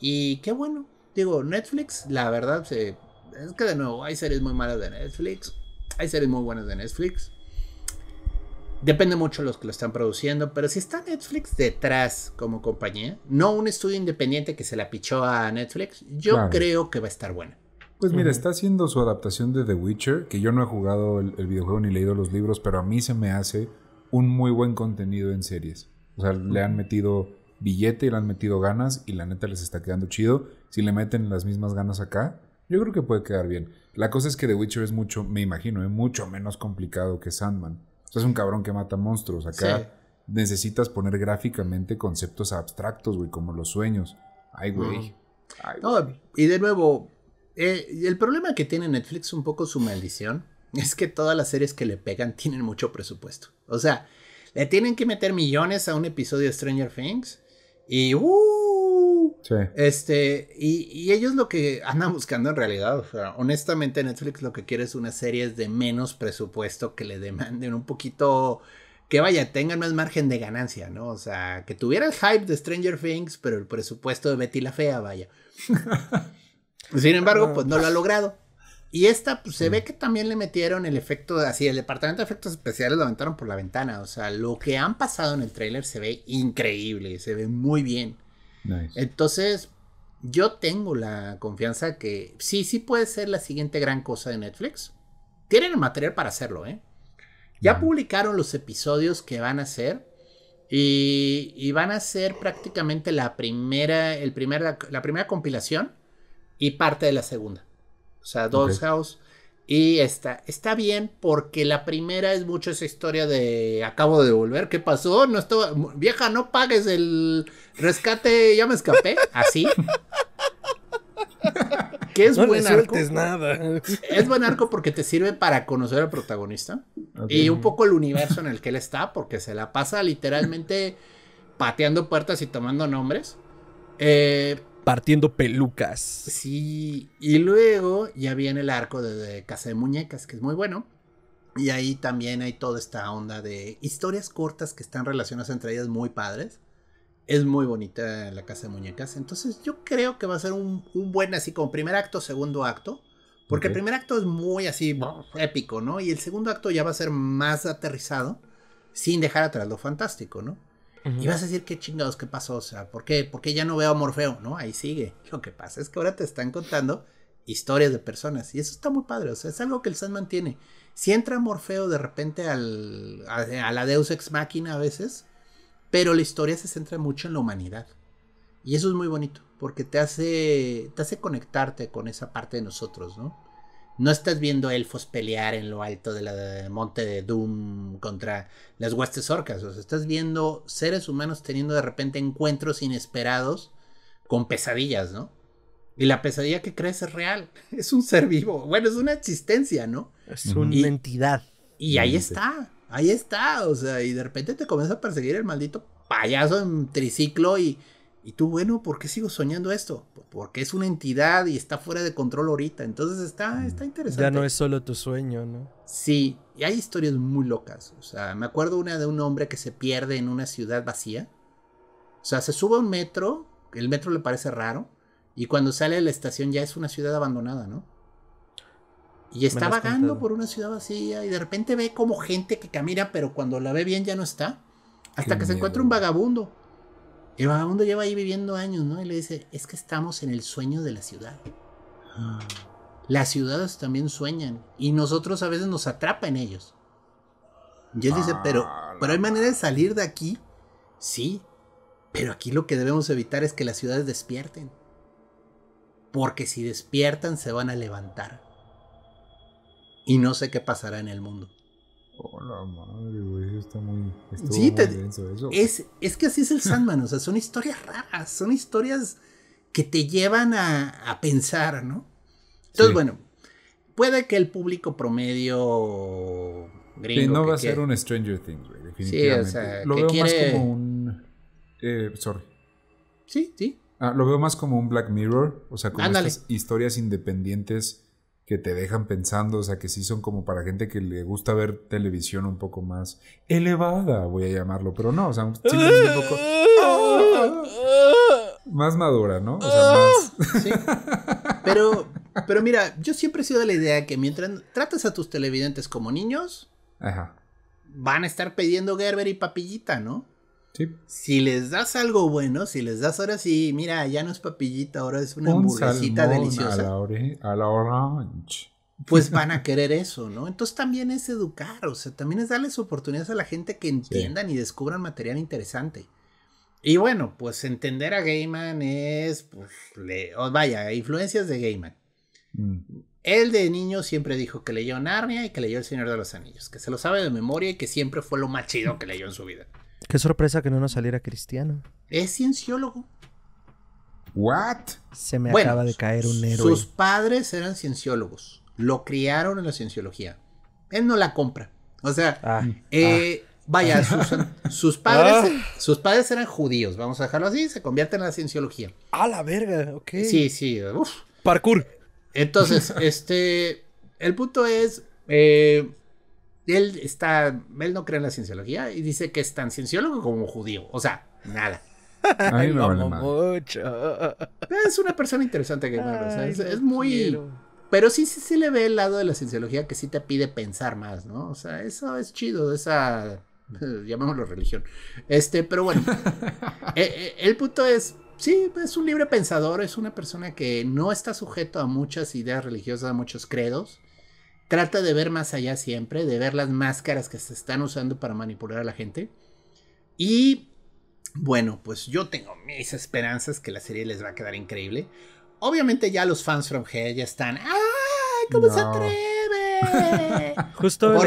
[SPEAKER 2] Y qué bueno, digo, Netflix, la verdad, se, es que de nuevo hay series muy malas de Netflix hay series muy buenas de Netflix. Depende mucho de los que lo están produciendo, pero si está Netflix detrás como compañía, no un estudio independiente que se la pichó a Netflix, yo creo que va a estar buena.
[SPEAKER 3] Pues mira, está haciendo su adaptación de The Witcher, que yo no he jugado el, videojuego ni leído los libros, pero a mí se me hace un muy buen contenido en series. O sea, le han metido billete y le han metido ganas y la neta les está quedando chido. Si le meten las mismas ganas acá, yo creo que puede quedar bien. La cosa es que The Witcher es mucho, me imagino, es ¿eh? mucho menos complicado que Sandman. O es un cabrón que mata monstruos. Acá necesitas poner gráficamente conceptos abstractos, güey, como los sueños. Ay, güey.
[SPEAKER 2] Ay, güey. y de nuevo, eh, el problema que tiene Netflix, un poco su maldición, es que todas las series que le pegan tienen mucho presupuesto. O sea, le tienen que meter millones a un episodio de Stranger Things y uh, este, y, ellos lo que andan buscando en realidad, o sea, honestamente Netflix lo que quiere es una serie de menos presupuesto que le demanden un poquito, que vaya, tengan más margen de ganancia, ¿no? O sea, que tuviera el hype de Stranger Things, pero el presupuesto de Betty la Fea, vaya. Sin embargo, pues no lo ha logrado. Y esta, pues se ve que también le metieron el efecto, así, el departamento de efectos especiales lo aventaron por la ventana. O sea, lo que han pasado en el trailer se ve increíble, se ve muy bien. Entonces, yo tengo la confianza que sí, sí puede ser la siguiente gran cosa de Netflix. Tienen el material para hacerlo, ¿eh? Ya publicaron los episodios que van a hacer y, van a ser prácticamente la primera, el la, primera compilación y parte de la segunda. O sea, dos House y está, está bien porque la primera es mucho esa historia de acabo de volver, ¿qué pasó? No estaba, vieja, no pagues el rescate, ya me escapé, así. que es buen arco. nada. Es buen arco porque te sirve para conocer al protagonista y un poco el universo en el que él está, porque se la pasa literalmente pateando puertas y tomando nombres. Eh, partiendo pelucas. Sí, y luego ya viene el arco de, Casa de Muñecas, que es muy bueno. Y ahí también hay toda esta onda de historias cortas que están relacionadas entre ellas muy padres. Es muy bonita la Casa de Muñecas. Entonces yo creo que va a ser un, buen así como primer acto, segundo acto. Porque el primer acto es muy así épico, ¿no? Y el segundo acto ya va a ser más aterrizado, sin dejar atrás lo fantástico, ¿no? y vas a decir, qué chingados, qué pasó, o sea, ¿por qué? ya no veo a Morfeo? No, ahí sigue. Lo que pasa es que ahora te están contando historias de personas y eso está muy padre, o sea, es algo que el Sandman tiene. Si entra Morfeo de repente al, a, la Deus Ex Máquina a veces, pero la historia se centra mucho en la humanidad. Y eso es muy bonito, porque te hace, te hace conectarte con esa parte de nosotros, ¿no? No estás viendo elfos pelear en lo alto del monte de Doom contra las huestes orcas. O sea, estás viendo seres humanos teniendo de repente encuentros inesperados con pesadillas, ¿no? Y la pesadilla que crees es real. Es un ser vivo. Bueno, es una existencia, ¿no? Es una identidad. entidad.
[SPEAKER 3] Y ahí está.
[SPEAKER 2] Ahí está. O sea, y de repente te comienza a perseguir el maldito payaso en triciclo y, y tú, bueno, ¿por qué sigo soñando esto? porque es una entidad y está fuera de control ahorita. Entonces está, mm. está interesante. Ya no es solo tu sueño, ¿no? Sí, y hay historias muy locas. O sea, me acuerdo una de un hombre que se pierde en una ciudad vacía. O sea, se sube a un metro, el metro le parece raro, y cuando sale de la estación ya es una ciudad abandonada, ¿no? Y está vagando por una ciudad vacía y de repente ve como gente que camina, pero cuando la ve bien ya no está.
[SPEAKER 3] Hasta que se encuentra un
[SPEAKER 2] vagabundo el vagabundo lleva ahí viviendo años, ¿no? Y le dice, es que estamos en el sueño de la ciudad. Ah. Las ciudades también sueñan y nosotros a veces nos atrapa en ellos.
[SPEAKER 3] Y él dice, ah, pero,
[SPEAKER 2] pero hay manera de salir de aquí. Sí, pero aquí lo que debemos evitar es que las ciudades despierten. Porque si despiertan se van a levantar. Y no sé qué pasará en el mundo. Hola madre, güey, está muy. Sí, Es, que así es el Sandman, o sea, son historias raras, son historias que te llevan a, pensar, ¿no? Entonces, bueno, puede que el público
[SPEAKER 3] promedio no va a ser un Stranger Things, güey, definitivamente. Sí, o sea, Lo veo más como un. Eh, sorry. Sí, sí. Ah, lo veo más como un Black Mirror, o sea, como historias independientes que te dejan pensando, o sea, que sí son como para gente que le gusta ver televisión un poco más elevada, voy a llamarlo, pero no, o sea, un poco más madura, ¿no? O sea, más.
[SPEAKER 2] Pero, pero mira, yo siempre he sido de la idea que mientras tratas a tus televidentes como niños, van a estar pidiendo Gerber y papillita, ¿no? Si les das algo bueno, si les das ahora sí, mira, ya no es papillita, ahora es una hamburguesita deliciosa.
[SPEAKER 3] A la, a orange. Pues
[SPEAKER 2] van a querer eso, ¿no? Entonces también es educar, o sea, también es darles oportunidades a la gente que entiendan y descubran material interesante. Y bueno, pues entender a Gaiman es, pues, vaya, influencias de Gaiman. Mm. Él de niño siempre dijo que leyó Narnia y que leyó El Señor de los Anillos, que se lo sabe de memoria y que siempre fue lo más chido que leyó en su vida.
[SPEAKER 1] Qué sorpresa que no nos saliera cristiano.
[SPEAKER 2] Es cienciólogo.
[SPEAKER 3] ¿What?
[SPEAKER 1] Se me acaba de caer un héroe. Sus
[SPEAKER 2] padres eran cienciólogos. Lo criaron en la cienciología. Él no la compra. O sea, ah, ah. Eh, vaya, sus, padres, ah. sus padres eran judíos. Vamos a dejarlo así. Se convierte en la cienciología. A la verga, ok. Sí, sí. Uf. Parkour. Entonces, este. El punto es. Eh, él está, él no cree en la cienciología y dice que es tan cienciólogo como judío, o sea, nada. Es una persona interesante que es, muy... Pero sí, sí, sí le ve el lado de la cienciología que sí te pide pensar más, ¿no? O sea, eso es chido, esa... llamémoslo religión. Este, pero bueno, eh, eh, el punto es, sí, es un libre pensador, es una persona que no está sujeto a muchas ideas religiosas, a muchos credos trata de ver más allá siempre, de ver las máscaras que se están usando para manipular a la gente. Y bueno, pues yo tengo mis esperanzas que la serie les va a quedar increíble. Obviamente ya los fans from Hell ya están, ¡ay,
[SPEAKER 3] cómo se atreve! Justo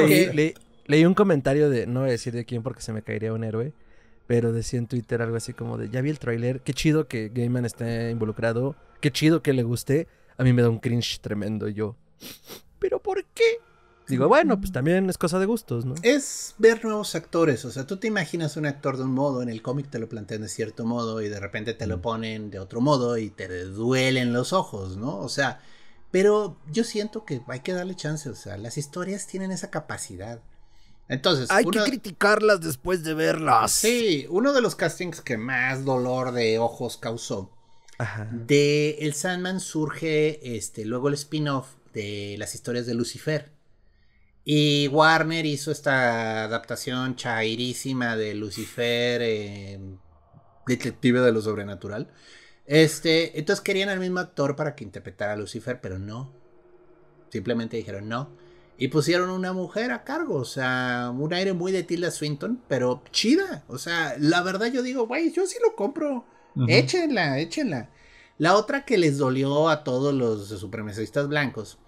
[SPEAKER 1] leí un comentario de, no voy a decir de quién porque se me caería un héroe, pero decía en Twitter algo así como de, ya vi el tráiler, qué chido que Man esté involucrado, qué chido que le guste, a mí me da un cringe tremendo yo. ¿pero
[SPEAKER 2] por qué? Digo, bueno, pues
[SPEAKER 1] también es cosa de gustos, ¿no?
[SPEAKER 2] Es ver nuevos actores, o sea, tú te imaginas un actor de un modo, en el cómic te lo plantean de cierto modo y de repente te lo mm. ponen de otro modo y te duelen los ojos, ¿no? O sea, pero yo siento que hay que darle chance, o sea, las historias tienen esa capacidad. Entonces, hay que criticarlas después de verlas. Sí, uno de los castings que más dolor de ojos causó Ajá. de El Sandman surge este luego el spin-off de las historias de Lucifer. Y Warner hizo esta adaptación chairísima de Lucifer, detective de lo sobrenatural. Este, entonces querían al mismo actor para que interpretara a Lucifer, pero no. Simplemente dijeron no. Y pusieron una mujer a cargo, o sea, un aire muy de Tilda Swinton, pero chida. O sea, la verdad yo digo, güey, yo sí lo compro. Échenla, échenla. La otra que les dolió a todos los supremacistas blancos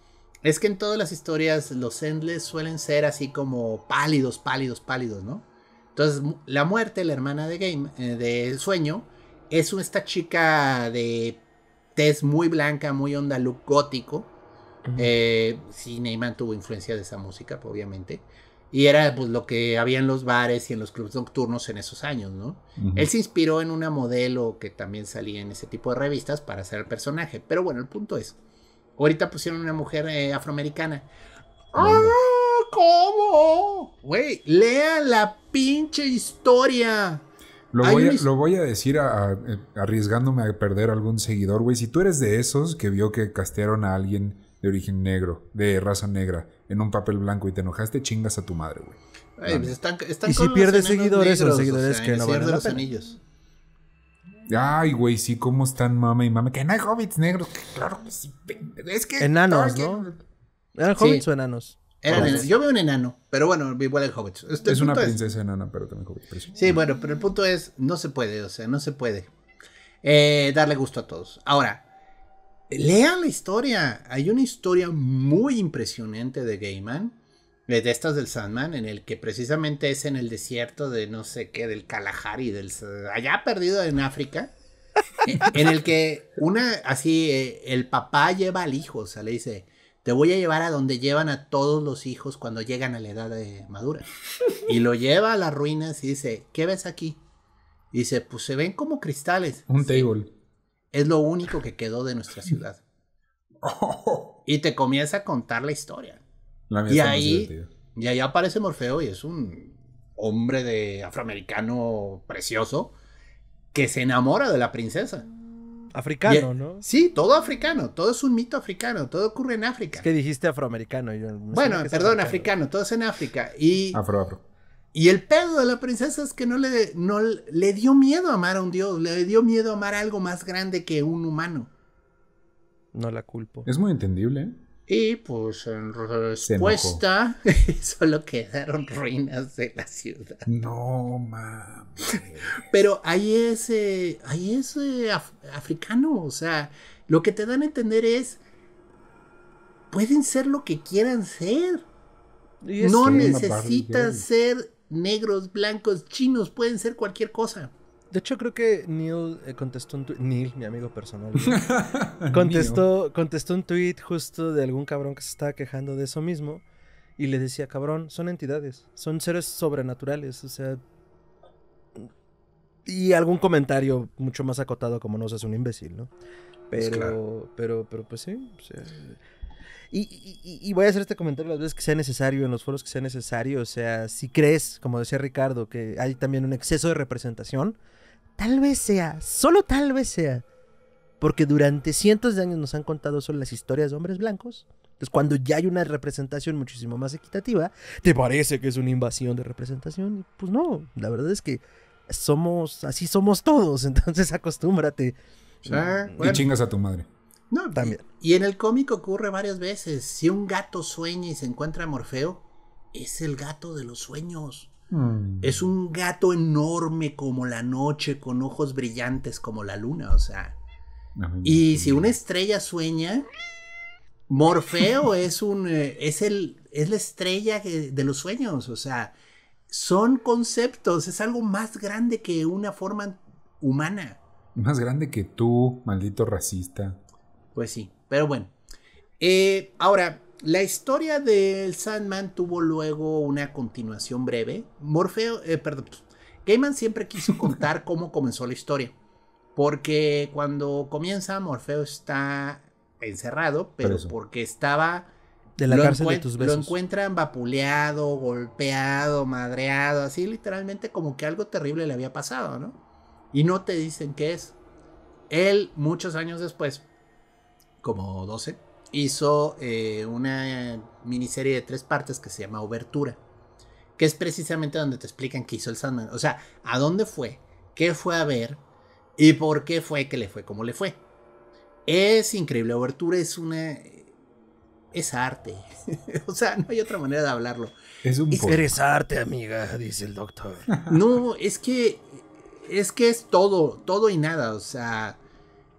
[SPEAKER 2] es que en todas las historias los Endless suelen ser así como pálidos, pálidos, pálidos, ¿no? Entonces, la muerte, la hermana de Game, eh, de Sueño, es esta chica de tez muy blanca, muy onda look gótico. Eh, sí, Neyman tuvo influencia de esa música, obviamente. Y era pues lo que había en los bares y en los clubs nocturnos en esos años, ¿no? Él se inspiró en una modelo que también salía en ese tipo de revistas para hacer el personaje. Pero bueno, el punto es Ahorita pusieron una mujer eh, afroamericana. ¡Ah! ¿Cómo?
[SPEAKER 3] Güey, lea la
[SPEAKER 2] pinche historia. Lo
[SPEAKER 3] voy, a, decir eh, arriesgándome a perder algún seguidor, güey. Si tú eres de esos que vio que castearon a alguien de origen negro, de raza negra, en un papel blanco y te enojaste, chingas a tu madre, güey.
[SPEAKER 2] Pues y si pierdes seguidores, los seguidores que no van a los anillos.
[SPEAKER 3] Ay, güey, sí, cómo están mama y mama. Que no hay hobbits negros. Que claro que sí. Es que. Enanos, ¿no? ¿Eran hobbits o enanos? Eran Yo veo un
[SPEAKER 2] enano, pero bueno, igual el hobbits. Este es una princesa
[SPEAKER 3] enana, pero también hobbit. sí. bueno,
[SPEAKER 2] pero el punto es: no se puede, o sea, no se puede eh, darle gusto a todos. Ahora, lean la historia. Hay una historia muy impresionante de Gaiman de estas del Sandman, en el que precisamente es en el desierto de no sé qué, del Kalahari, del, allá perdido en África, e, en el que una, así, eh, el papá lleva al hijo, o sea, le dice, te voy a llevar a donde llevan a todos los hijos cuando llegan a la edad de madura. Y lo lleva a las ruinas y dice, ¿qué ves aquí? Y dice, pues se ven como cristales.
[SPEAKER 3] Un table.
[SPEAKER 2] Es lo único que quedó de nuestra ciudad. Y te comienza a contar la historia
[SPEAKER 3] y ahí,
[SPEAKER 2] y ahí aparece Morfeo y es un hombre de afroamericano precioso que se enamora de la princesa. Africano, e ¿no? Sí, todo africano, todo es un mito africano, todo ocurre en África. Es que dijiste afroamericano.
[SPEAKER 3] bueno, perdón,
[SPEAKER 2] africano. todo es en África. Y, afro, afro. Y el pedo de la princesa es que no le, no le dio miedo a amar a un dios, le dio miedo a amar a algo más grande que un humano.
[SPEAKER 3] No la culpo. Es muy entendible. ¿eh? Y pues en respuesta
[SPEAKER 2] solo quedaron ruinas de la ciudad.
[SPEAKER 3] No mames.
[SPEAKER 2] Pero ahí es, eh, ahí es eh, africano, o sea, lo que te dan a entender es, pueden ser lo que quieran ser. No necesitan ser negros, blancos, chinos, pueden ser cualquier cosa.
[SPEAKER 1] De hecho, creo que Neil eh, contestó un tweet. Neil, mi amigo personal. contestó, contestó un tweet justo de algún cabrón que se estaba quejando de eso mismo. Y le decía, cabrón, son entidades. Son seres sobrenaturales. O sea. Y algún comentario mucho más acotado, como no seas un imbécil, ¿no? Pues pero, pero, pero, pues sí. y, y, y, voy a hacer este comentario las veces que sea necesario, en los foros que sea necesario. O sea, si crees, como decía Ricardo, que hay también un exceso de representación, Tal vez sea, solo tal vez sea, porque durante cientos de años nos han contado solo las historias de hombres blancos. Entonces, cuando ya hay una representación muchísimo más equitativa, te parece que es una invasión de representación. Pues no, la verdad es que somos, así somos todos, entonces acostúmbrate. y
[SPEAKER 2] chingas a tu madre. No, también. Y, en el cómic ocurre varias veces. Si un gato sueña y se encuentra Morfeo, es el gato de los sueños.
[SPEAKER 3] Mm. Es un
[SPEAKER 2] gato enorme como la noche, con ojos brillantes como la luna, o sea. y si una estrella sueña, Morfeo es un eh, es el es la estrella de los sueños, o sea, son conceptos, es algo más grande que una forma humana.
[SPEAKER 3] Más grande que tú, maldito racista.
[SPEAKER 2] Pues sí, pero bueno. Eh, ahora, la historia del Sandman tuvo luego una continuación breve. Morfeo, eh, perdón, Gaiman siempre quiso contar cómo comenzó la historia. Porque cuando comienza, Morfeo está encerrado, pero porque estaba. De la cárcel de tus Lo encuentran vapuleado, golpeado, madreado, así literalmente como que algo terrible le había pasado, ¿no? Y no te dicen qué es. Él, muchos años después, como 12, hizo eh, una miniserie de tres partes que se llama Obertura, que es precisamente donde te explican qué hizo el Sandman. O sea, a dónde fue, qué fue a ver y por qué fue que le fue como le fue. Es increíble, Obertura es una... Es arte. o sea, no hay otra manera de hablarlo. Es un... Es, arte, amiga, dice el doctor. no, es que... Es que es todo, todo y nada. O sea,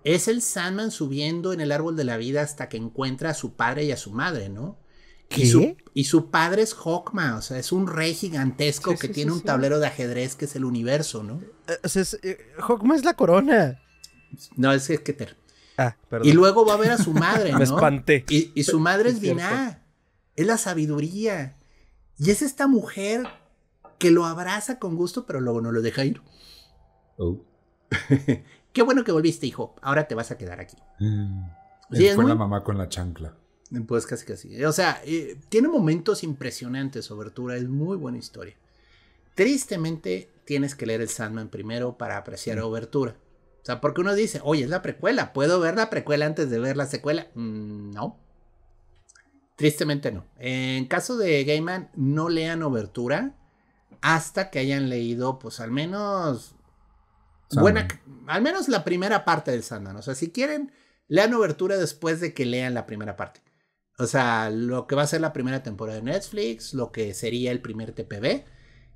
[SPEAKER 2] es el Sandman subiendo en el árbol de la vida hasta que encuentra a su padre y a su madre, ¿no? Y, su, padre es Hawkman, o sea, es un rey gigantesco que tiene un tablero de ajedrez que es el universo, ¿no? Eh, o sea, es, eh, es la corona. No, es Keter. Ah, perdón. Y luego va a ver a su madre, ¿no? Me espanté. Y, su madre es Dinah, es la sabiduría. Y es esta mujer que lo abraza con gusto, pero luego no lo deja ir. Oh. qué bueno que volviste, hijo, ahora te vas a quedar aquí.
[SPEAKER 3] Mm. fue la mamá con la chancla.
[SPEAKER 2] Pues casi casi. O sea, eh, tiene momentos impresionantes, Obertura, es muy buena historia. Tristemente, tienes que leer el Sandman primero para apreciar mm. Obertura. O sea, porque uno dice, oye, es la precuela, ¿puedo ver la precuela antes de ver la secuela? Mm, no. Tristemente no. En caso de Gaiman, no lean Obertura hasta que hayan leído, pues al menos Buena, al menos la primera parte del Sandman. O sea, si quieren, lean Obertura después de que lean la primera parte. O sea, lo que va a ser la primera temporada de Netflix, lo que sería el primer TPB,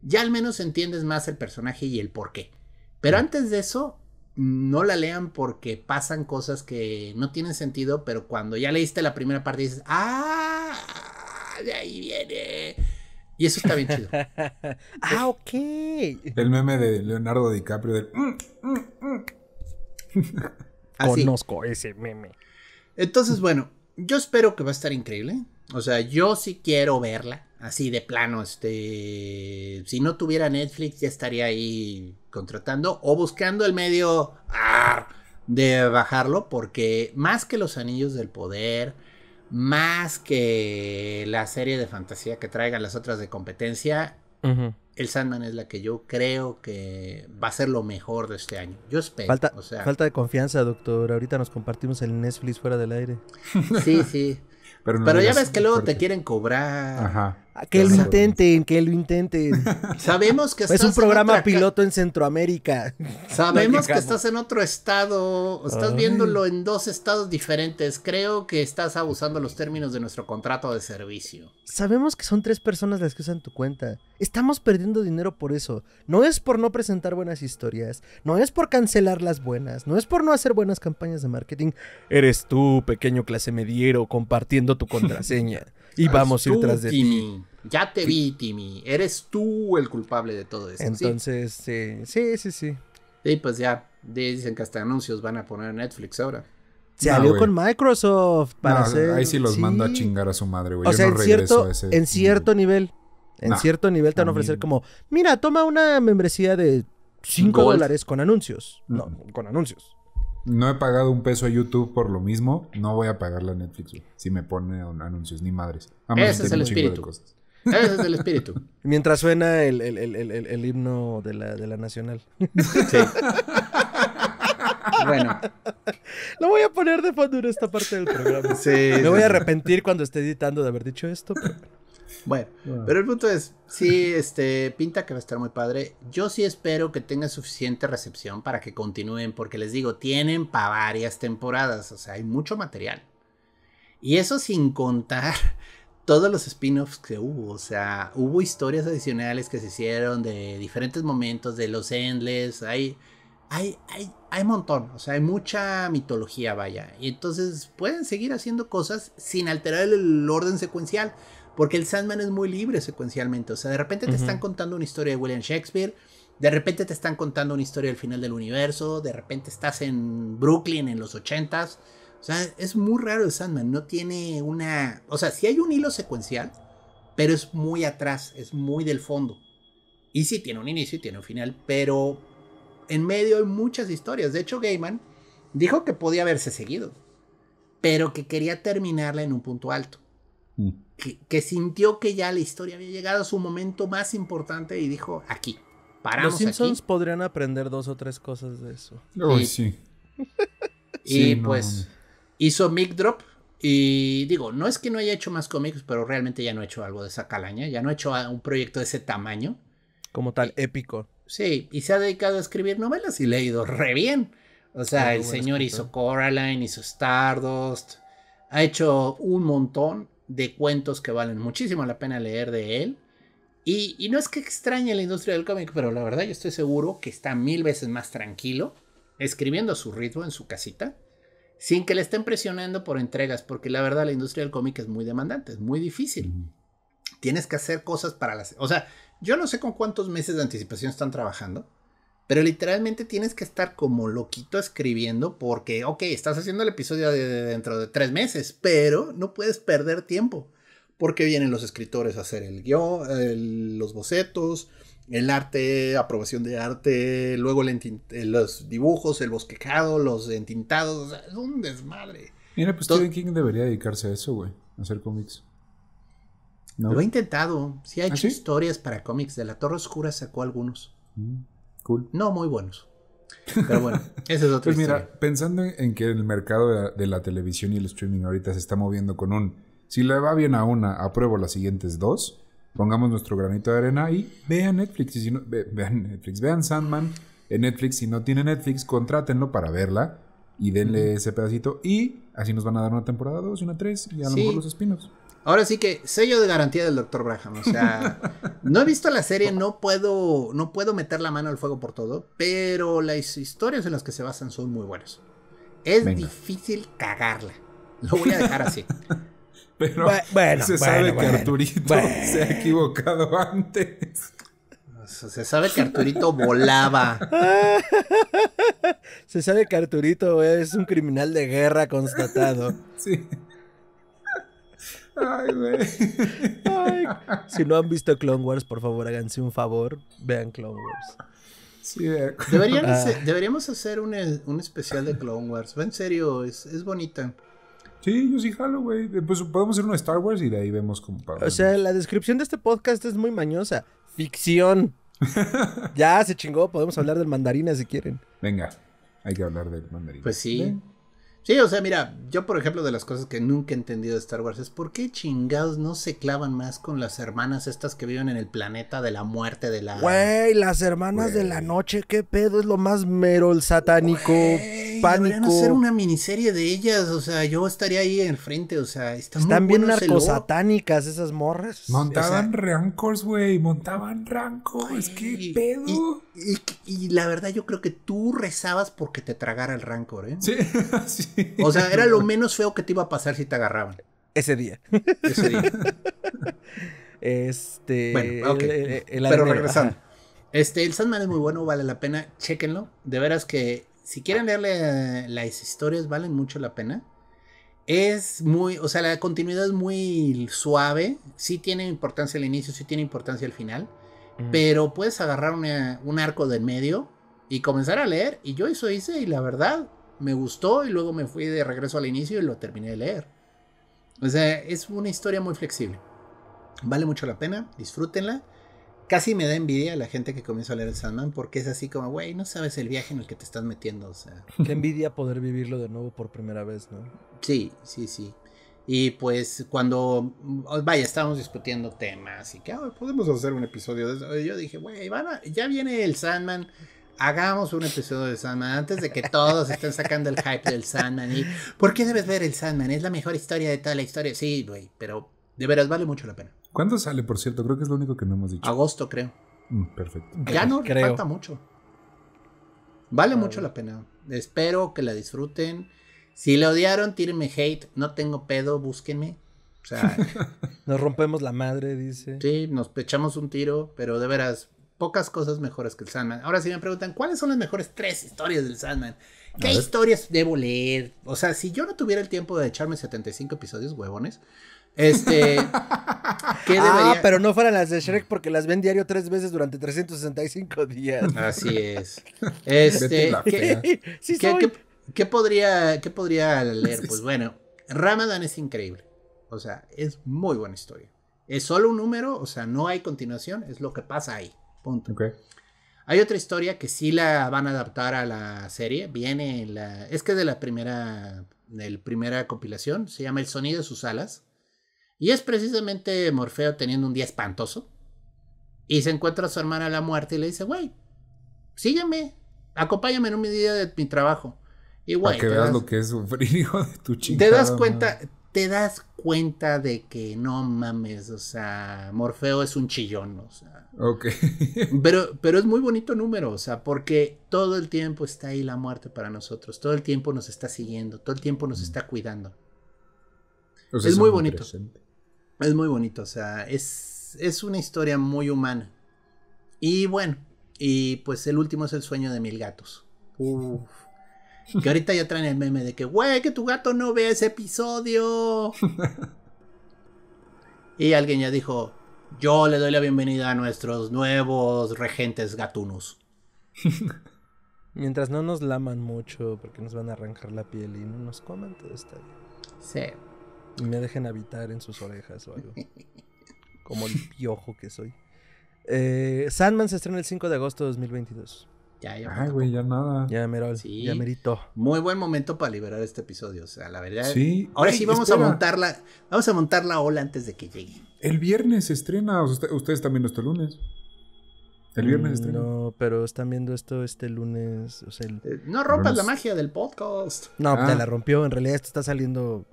[SPEAKER 2] ya al menos entiendes más el personaje y el por qué. Pero mm. antes de eso, no la lean porque pasan cosas que no tienen sentido, pero cuando ya leíste la primera parte dices, ah, de ahí viene.
[SPEAKER 3] Y eso está bien chido.
[SPEAKER 2] ah, ok. El
[SPEAKER 3] meme de Leonardo DiCaprio del... Mm, mm, mm".
[SPEAKER 2] Conozco ese meme. Entonces, bueno, yo espero que va a estar increíble. O sea, yo sí quiero verla. Así de plano, este. Si no tuviera Netflix, ya estaría ahí contratando o buscando el medio ah, de bajarlo, porque más que los anillos del poder, más que la serie de fantasía que traigan las otras de competencia, el Sandman es la que yo creo que va a ser lo mejor de este año. Yo espero. Falta, falta
[SPEAKER 1] de confianza, doctor. Ahorita nos compartimos el Netflix fuera del aire. sí, sí. Pero, ya ves que luego te quieren cobrar. Ajá. Que lo intenten, que lo intenten. Sabemos que Es un programa piloto en Centroamérica. Sabemos que estás
[SPEAKER 2] en otro estado, estás ah. viéndolo en dos estados diferentes. Creo que estás abusando los términos de nuestro contrato de servicio.
[SPEAKER 1] Sabemos que son tres personas las que usan tu cuenta. Estamos perdiendo dinero por eso. No es por no presentar buenas historias, no es por cancelar las buenas, no es por no hacer buenas campañas de marketing. Eres tú, pequeño clase mediero, compartiendo tu contraseña. Y vamos a ir tras de ti.
[SPEAKER 2] Ya te vi, Timmy. Eres tú el culpable de todo eso. Entonces, sí, sí, sí, sí. Y pues ya, dicen que hasta anuncios van a poner Netflix ahora.
[SPEAKER 3] Se con Microsoft para hacer... Ahí sí los mando a chingar a su madre, güey. O sea, en, cierto, en
[SPEAKER 1] cierto nivel. En cierto nivel te van a ofrecer como, mira, toma una membresía
[SPEAKER 3] de 5 dólares
[SPEAKER 1] con anuncios.
[SPEAKER 3] No, con anuncios. No he pagado un peso a YouTube por lo mismo. No voy a pagar la Netflix, Si me pone anuncios, ni madres. Ese es el espíritu.
[SPEAKER 2] Ese es el espíritu.
[SPEAKER 1] Mientras suena el, himno de la, de la nacional. Sí. bueno.
[SPEAKER 2] Lo voy a poner de fondo en esta parte del programa.
[SPEAKER 1] Sí. Me voy a arrepentir cuando esté editando de haber dicho esto, pero...
[SPEAKER 2] Bueno, pero el punto es, sí, este, pinta que va a estar muy padre. Yo sí espero que tenga suficiente recepción para que continúen, porque les digo, tienen para varias temporadas, o sea, hay mucho material. Y eso sin contar todos los spin-offs que hubo, o sea, hubo historias adicionales que se hicieron de diferentes momentos, de los Endless, hay, hay, hay, hay un montón, o sea, hay mucha mitología, vaya. Y entonces pueden seguir haciendo cosas sin alterar el orden secuencial. Porque el Sandman es muy libre secuencialmente. O sea, de repente te están contando una historia de William Shakespeare. De repente te están contando una historia del final del universo. De repente estás en Brooklyn en los ochentas. O sea, es muy raro el Sandman. No tiene una. O sea, sí hay un hilo secuencial. Pero es muy atrás. Es muy del fondo. Y sí tiene un inicio y tiene un final. Pero en medio hay muchas historias. De hecho, Gaiman dijo que podía haberse seguido. Pero que quería terminarla en un punto alto. Mm. que, sintió que ya la historia había llegado a su momento más importante y dijo, aquí,
[SPEAKER 3] paramos Los Simpsons
[SPEAKER 2] podrían aprender dos o tres cosas de eso. y, sí. Y pues hizo Mic Drop y digo, no es que no haya hecho más cómics, pero realmente ya no he hecho algo de esa calaña, ya no ha hecho un proyecto de ese tamaño. Como tal, épico. Sí, y se ha dedicado a escribir novelas y le ha re bien. O sea, el señor hizo Coraline, hizo Stardust, ha hecho un montón de cuentos que valen muchísimo la pena leer de él. Y, no es que extrañe la industria del cómic, pero la verdad yo estoy seguro que está mil veces más tranquilo escribiendo a su ritmo en su casita, sin que le estén presionando por entregas, porque la verdad la industria del cómic es muy demandante, es muy difícil. Tienes que hacer cosas para las... O sea, yo no sé con cuántos meses de anticipación están trabajando, pero literalmente tienes que estar como loquito escribiendo porque, ok, estás haciendo el episodio de, dentro de tres meses, pero no puedes perder tiempo porque vienen los escritores a hacer el guión, los bocetos, el arte, aprobación de arte, luego eh, los dibujos, el bosquejado, los entintados, es un desmadre. Mira,
[SPEAKER 3] pues debería dedicarse a eso, güey, a hacer cómics. Lo ha
[SPEAKER 2] intentado, sí ha ¿Ah, hecho historias para cómics, de la Torre Oscura sacó algunos. Mm. Cool. No muy buenos. Pero bueno,
[SPEAKER 3] ese es otra pues mira, pensando en que el mercado de la, televisión y el streaming ahorita se está moviendo con un si le va bien a una, apruebo las siguientes dos. Pongamos nuestro granito de arena y vean Netflix. Y si no, vean Netflix, vean Sandman en Netflix. Si no tiene Netflix, contrátenlo para verla y denle ese pedacito. Y así nos van a dar una temporada 2 y una tres y a lo mejor los
[SPEAKER 2] espinos. Ahora sí que sello de garantía del doctor Braham. O sea, no he visto la serie, no puedo, no puedo meter la mano al fuego por todo, pero las historias en las que se basan son muy buenas. Es difícil cagarla. Lo voy a dejar así. pero se sabe que Arturito se ha
[SPEAKER 3] equivocado antes. Se sabe que Arturito
[SPEAKER 2] volaba.
[SPEAKER 1] Se sabe que Arturito es un criminal de guerra constatado. Sí.
[SPEAKER 3] Ay, güey. si
[SPEAKER 1] no han visto Clone Wars, por favor, háganse un favor. Vean Clone Wars.
[SPEAKER 2] Sí, ah. deberíamos hacer un, eh, un, especial de Clone Wars. en serio, es, es bonita. Sí, yo sí jalo, güey. Eh, pues podemos hacer uno de Star Wars y de ahí vemos cómo
[SPEAKER 1] O sea, la descripción de este podcast es muy mañosa. Ficción. ya se
[SPEAKER 2] chingó, podemos hablar del mandarina si quieren.
[SPEAKER 3] Venga, hay que hablar del mandarina Pues sí.
[SPEAKER 2] Sí, o sea, mira, yo por ejemplo de las cosas que nunca he entendido de Star Wars es por qué chingados no se clavan más con las hermanas estas que viven en el planeta de la muerte de la... Güey,
[SPEAKER 1] las hermanas de la noche, qué pedo, es lo más mero el satánico, pánico. Deberían hacer una
[SPEAKER 2] miniserie de ellas, o sea, yo estaría ahí en o sea, están, están bien
[SPEAKER 1] narcosatánicas esas
[SPEAKER 2] morras. Montaban rancors,
[SPEAKER 3] güey, montaban
[SPEAKER 2] rancors, qué pedo. Y, y, la verdad yo creo que tú rezabas porque te tragara el rancor, ¿eh? Sí, sí. O sea, era lo menos feo que te iba a pasar si te agarraban. Ese día. Ese día. este. Bueno, ok. Pero regresando. Este, el Sandman es muy bueno, vale la pena, chéquenlo. De veras que si quieren leerle eh, las historias, valen mucho la pena. Es muy, o sea, la continuidad es muy suave. Sí tiene importancia el inicio, sí tiene importancia el final. Pero puedes agarrar un arco del medio y comenzar a leer. Y yo eso hice y la verdad, me gustó y luego me fui de regreso al inicio y lo terminé de leer. O sea, es una historia muy flexible. Vale mucho la pena, disfrútenla. Casi me da envidia la gente que comienza a leer el Sandman porque es así como, güey, no sabes el viaje en el que te estás metiendo. O sea. Qué envidia poder vivirlo de nuevo por primera vez, ¿no? Sí, sí, sí. Y pues cuando, vaya, estábamos discutiendo temas y que ah, podemos hacer un episodio de eso. Yo dije, güey, ya viene el Sandman, hagamos un episodio de Sandman antes de que todos estén sacando el hype del Sandman. ¿Por qué debes ver el Sandman? Es la mejor historia de toda la historia. Sí, güey, pero de veras vale mucho la
[SPEAKER 3] pena. ¿Cuándo sale, por cierto? Creo que es lo único que no hemos dicho. Agosto, creo. Mm, perfecto. Ya no falta
[SPEAKER 2] mucho. Vale mucho la pena. Espero que la disfruten. Si la odiaron, tírenme hate. No tengo pedo, búsquenme. O sea, nos rompemos la madre, dice. Sí, nos echamos un tiro, pero de veras, pocas cosas mejores que el Sandman. Ahora si me preguntan, ¿cuáles son las mejores tres historias del Sandman? ¿Qué historias debo leer? O sea, si yo no tuviera el tiempo de echarme 75 episodios huevones, este.
[SPEAKER 3] ¿qué Ah,
[SPEAKER 2] pero no fueran las de Shrek porque las ven diario tres veces durante 365 días. Así es. Este. ¿qué, sí ¿qué, qué, qué podría, ¿Qué podría leer? Pues bueno, Ramadan es increíble. O sea, es muy buena historia. Es solo un número, o sea, no hay continuación, es lo que pasa ahí. Punto. Hay otra historia que sí la van a adaptar a la serie. Viene la. Es que es de la primera. Del primera compilación. Se llama El sonido de sus alas. Y es precisamente Morfeo teniendo un día espantoso. Y se encuentra a su hermana a la muerte y le dice, güey, sígueme, acompáñame en un día de mi trabajo. Y güey. que veas lo que es
[SPEAKER 3] sufrir, hijo de tu Te das cuenta,
[SPEAKER 2] te das cuenta de que no mames, o sea, Morfeo es un chillón, o sea. Ok. pero, pero es muy bonito número, o sea, porque todo el tiempo está ahí la muerte para nosotros, todo el tiempo nos está siguiendo, todo el tiempo nos mm. está cuidando.
[SPEAKER 3] es muy bonito.
[SPEAKER 2] Es muy bonito, o sea, es, es una historia muy humana. Y bueno, y pues el último es el sueño de mil gatos. Uf. Que ahorita ya traen el meme de que, güey, que tu gato no ve ese episodio. y alguien ya dijo, yo le doy la bienvenida a nuestros nuevos regentes gatunos.
[SPEAKER 1] Mientras no nos laman mucho porque nos van a arrancar la piel y no nos coman, todo está bien. Sí. Y me dejen habitar en sus orejas o algo. Como el piojo que soy. Eh, Sandman se estrena el 5 de agosto de 2022.
[SPEAKER 2] Ay,
[SPEAKER 3] güey, ya nada. Ya,
[SPEAKER 2] ya merito. Muy buen momento para liberar este episodio. O sea, la verdad. Sí. Ahora sí vamos a montar la. Vamos a montar la ola antes de que llegue.
[SPEAKER 3] El viernes estrena. ustedes están viendo este lunes. El viernes mm, estrena. No, pero están viendo esto este lunes. Eh, no rompas la
[SPEAKER 2] magia del podcast. No, ah.
[SPEAKER 3] te la rompió.
[SPEAKER 1] En realidad esto está saliendo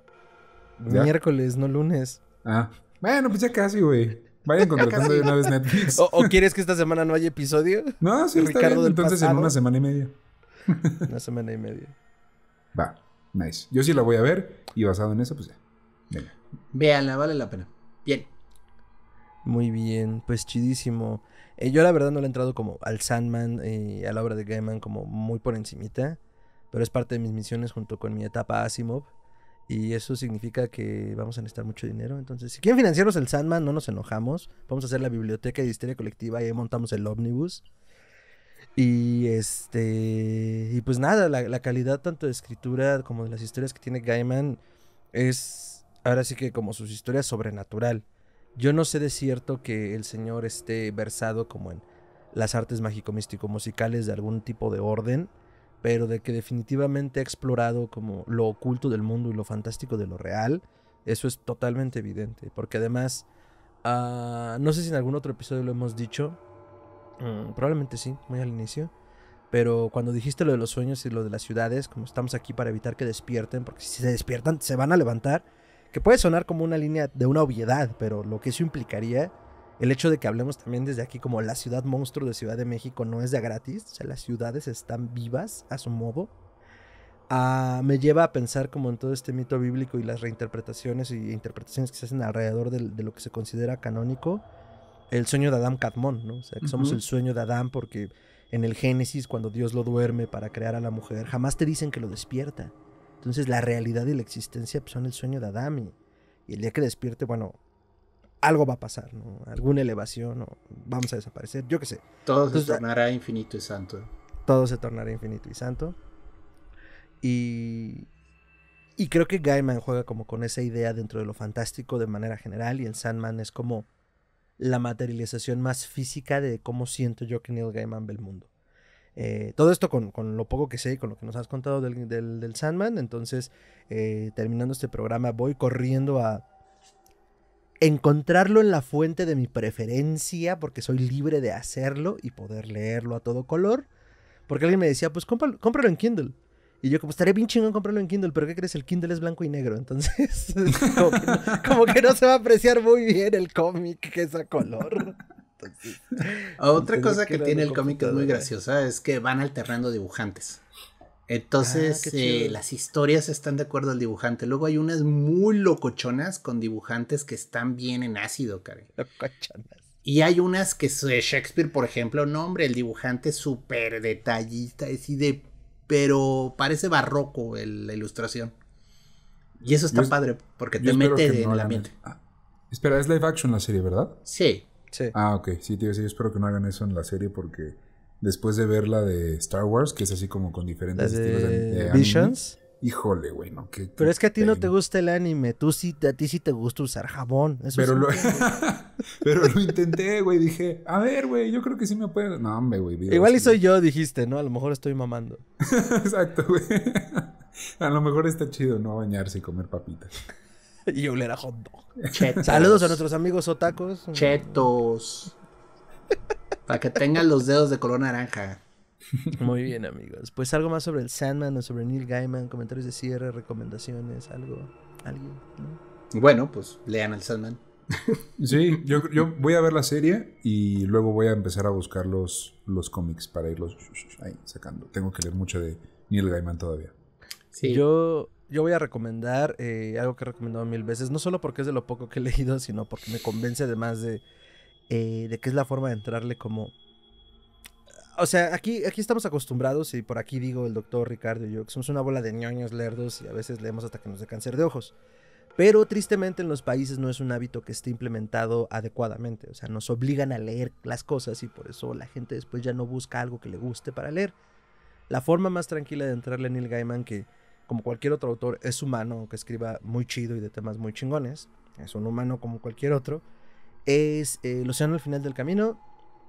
[SPEAKER 1] miércoles, no lunes. Ah. Bueno, pues ya
[SPEAKER 3] casi, güey. Vayan contratando de una vez Netflix. O,
[SPEAKER 1] quieres que esta semana no haya episodio? No, sí, Ricardo Entonces en una
[SPEAKER 3] semana y media.
[SPEAKER 1] una semana y media.
[SPEAKER 3] Va, nice. Yo sí la voy a ver y basado en eso, pues
[SPEAKER 2] ya. Véanla, vale la pena.
[SPEAKER 3] Bien.
[SPEAKER 1] Muy bien, pues chidísimo. Eh, yo la verdad no le he entrado como al Sandman y a la obra de Gaiman como muy por encimita, pero es parte de mis misiones junto con mi etapa Asimov. Y eso significa que vamos a necesitar mucho dinero. Entonces, si quieren financiarnos el Sandman, no nos enojamos. Vamos a hacer la biblioteca de historia colectiva y ahí montamos el ómnibus. Y este. Y pues nada, la, calidad tanto de escritura como de las historias que tiene Gaiman es ahora sí que como sus historias sobrenatural. Yo no sé de cierto que el señor esté versado como en las artes mágico-místico-musicales de algún tipo de orden pero de que definitivamente ha explorado como lo oculto del mundo y lo fantástico de lo real, eso es totalmente evidente, porque además, ah, no sé si en algún otro episodio lo hemos dicho, mm, probablemente sí, muy al inicio, pero cuando dijiste lo de los sueños y lo de las ciudades, como estamos aquí para evitar que despierten, porque si se despiertan se van a levantar, que puede sonar como una línea de una obviedad, pero lo que eso implicaría el hecho de que hablemos también desde aquí como la ciudad monstruo de Ciudad de México no es de gratis, o sea, las ciudades están vivas a su modo. Ah, me lleva a pensar como en todo este mito bíblico y las reinterpretaciones y interpretaciones que se hacen alrededor de, lo que se considera canónico, el sueño de Adam Catmón, ¿no? O sea, que somos el sueño de Adán porque en el Génesis, cuando Dios lo duerme para crear a la mujer, jamás te dicen que lo despierta. Entonces la realidad y la existencia pues, son el sueño de Adam y el día que despierte, bueno, algo va a pasar, ¿no? Alguna elevación o vamos a desaparecer, yo qué sé.
[SPEAKER 2] Todo se ah, tornará infinito y santo.
[SPEAKER 1] Todo se tornará infinito y santo. Y, y creo que Gaiman juega como con esa idea dentro de lo fantástico de manera general y el Sandman es como la materialización más física de cómo siento yo que Neil Gaiman ve el mundo. Eh, todo esto con, lo poco que sé y con lo que nos has contado del, Sandman. Entonces, eh, terminando este programa, voy corriendo a encontrarlo en la fuente de mi preferencia, porque soy libre de hacerlo y poder leerlo a todo color. Porque alguien me decía, pues cómpralo, en Kindle. Y yo como, pues estaría bien chingón comprarlo en Kindle, pero ¿qué crees? El Kindle es blanco y negro, entonces como que, no, se va a apreciar muy bien el cómic que es a color. Ah, otra cosa que, tiene el cómic es muy graciosa
[SPEAKER 2] es que van alternando dibujantes. Ah, Entonces, eh, las historias están de acuerdo al dibujante. Luego hay unas muy locochonas con dibujantes que están bien en ácido, Karen. Locochonas. Y hay unas que Shakespeare, por ejemplo, no, hombre, el dibujante es súper detallista, es de. Pero parece barroco la ilustración.
[SPEAKER 3] Y eso está padre, porque te mete en la el ambiente. Ah, espera, es live action la serie, ¿verdad? Sí. Sí. Ah, ok. Sí, tío, sí. Yo espero que no hagan eso en la serie porque después de ver la de Star Wars, que es así como con diferentes estilos de, de Visions. Híjole, güey, no. pero es que
[SPEAKER 1] a ti no te gusta el anime, tú sí, a ti sí te gusta usar jabón. pero,
[SPEAKER 3] lo, intenté, güey, dije, a ver, güey, yo creo que sí me puede... No, hombre, güey. Igual y soy
[SPEAKER 1] yo, dijiste, ¿no? A lo mejor
[SPEAKER 3] estoy mamando. Exacto, güey. A lo mejor está chido no bañarse y comer papitas.
[SPEAKER 2] y oler a hot dog.
[SPEAKER 1] Saludos a nuestros amigos otacos.
[SPEAKER 2] Chetos. Para que tengan los dedos de color naranja.
[SPEAKER 1] Muy bien, amigos. Pues algo más sobre el Sandman o sobre Neil Gaiman, comentarios de cierre, recomendaciones, algo, alguien,
[SPEAKER 2] Bueno, pues lean al Sandman.
[SPEAKER 3] Sí, yo, voy a ver la serie y luego voy a empezar a buscar los, los cómics para irlos sacando. Tengo que leer mucho de Neil Gaiman todavía. Sí.
[SPEAKER 1] Yo, yo voy a recomendar eh, algo que he recomendado mil veces, no solo porque es de lo poco que he leído, sino porque me convence además de eh, de qué es la forma de entrarle como... O sea, aquí, aquí estamos acostumbrados, y por aquí digo el doctor Ricardo y yo, que somos una bola de ñoños lerdos y a veces leemos hasta que nos dé cáncer de ojos. Pero tristemente en los países no es un hábito que esté implementado adecuadamente. O sea, nos obligan a leer las cosas y por eso la gente después ya no busca algo que le guste para leer. La forma más tranquila de entrarle a Neil Gaiman, que como cualquier otro autor es humano, que escriba muy chido y de temas muy chingones, es un humano como cualquier otro, es eh, El Océano al Final del Camino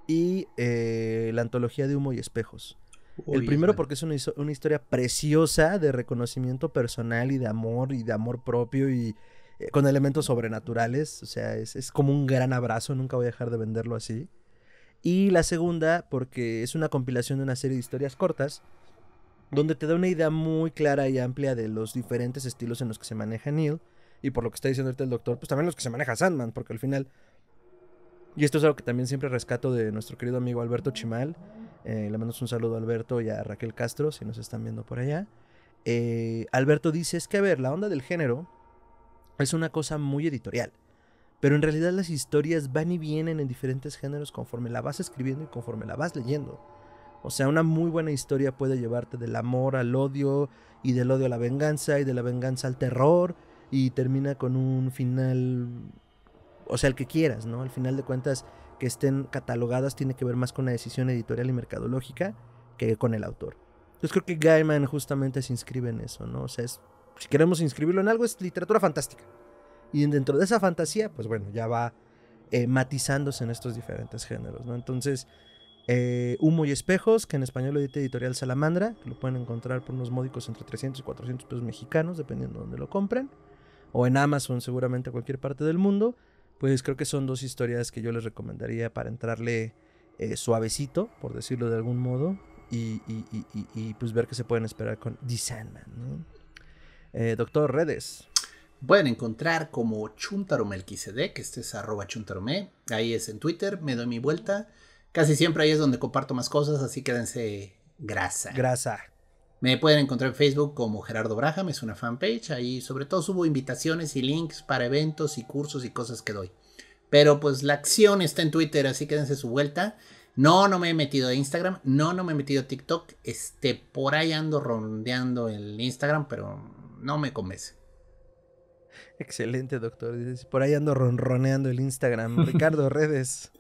[SPEAKER 1] y eh, la antología de Humo y Espejos. el primero porque es una, historia preciosa de reconocimiento personal y de amor y de amor propio y eh, con elementos sobrenaturales. O sea, es, es, como un gran abrazo, nunca voy a dejar de venderlo así. Y la segunda porque es una compilación de una serie de historias cortas donde te da una idea muy clara y amplia de los diferentes estilos en los que se maneja Neil. Y por lo que está diciendo ahorita el doctor, pues también los que se maneja Sandman, porque al final y esto es algo que también siempre rescato de nuestro querido amigo Alberto Chimal. Eh, le mando un saludo a Alberto y a Raquel Castro, si nos están viendo por allá. Eh, Alberto dice, es que a ver, la onda del género es una cosa muy editorial. Pero en realidad las historias van y vienen en diferentes géneros conforme la vas escribiendo y conforme la vas leyendo. O sea, una muy buena historia puede llevarte del amor al odio y del odio a la venganza y de la venganza al terror y termina con un final o sea, el que quieras, ¿no? Al final de cuentas, que estén catalogadas tiene que ver más con la decisión editorial y mercadológica que con el autor. Entonces creo que Gaiman justamente se inscribe en eso, ¿no? O sea, es, si queremos inscribirlo en algo es literatura fantástica. Y dentro de esa fantasía, pues bueno, ya va eh, matizándose en estos diferentes géneros, ¿no? Entonces, eh, Humo y Espejos, que en español lo edita Editorial Salamandra, que lo pueden encontrar por unos módicos entre 300 y 400 pesos mexicanos, dependiendo de dónde lo compren, o en Amazon seguramente cualquier parte del mundo pues creo que son dos historias que yo les recomendaría para entrarle eh, suavecito, por decirlo de algún modo, y, pues ver qué se pueden esperar con The Sandman. ¿no? Eh,
[SPEAKER 2] doctor Redes. Pueden encontrar como Chuntaro que este es arroba chuntarome, ahí es en Twitter, me doy mi vuelta. Casi siempre ahí es donde comparto más cosas, así quédense grasa. Grasa, me pueden encontrar en Facebook como Gerardo Braham, es una fanpage. Ahí sobre todo subo invitaciones y links para eventos y cursos y cosas que doy. Pero pues la acción está en Twitter, así que dense su vuelta. No, no me he metido a Instagram. No, no me he metido a TikTok. Este, por ahí ando rondeando el Instagram, pero no me convence. Excelente, doctor.
[SPEAKER 1] Por ahí ando ronroneando el Instagram.
[SPEAKER 3] Ricardo, redes.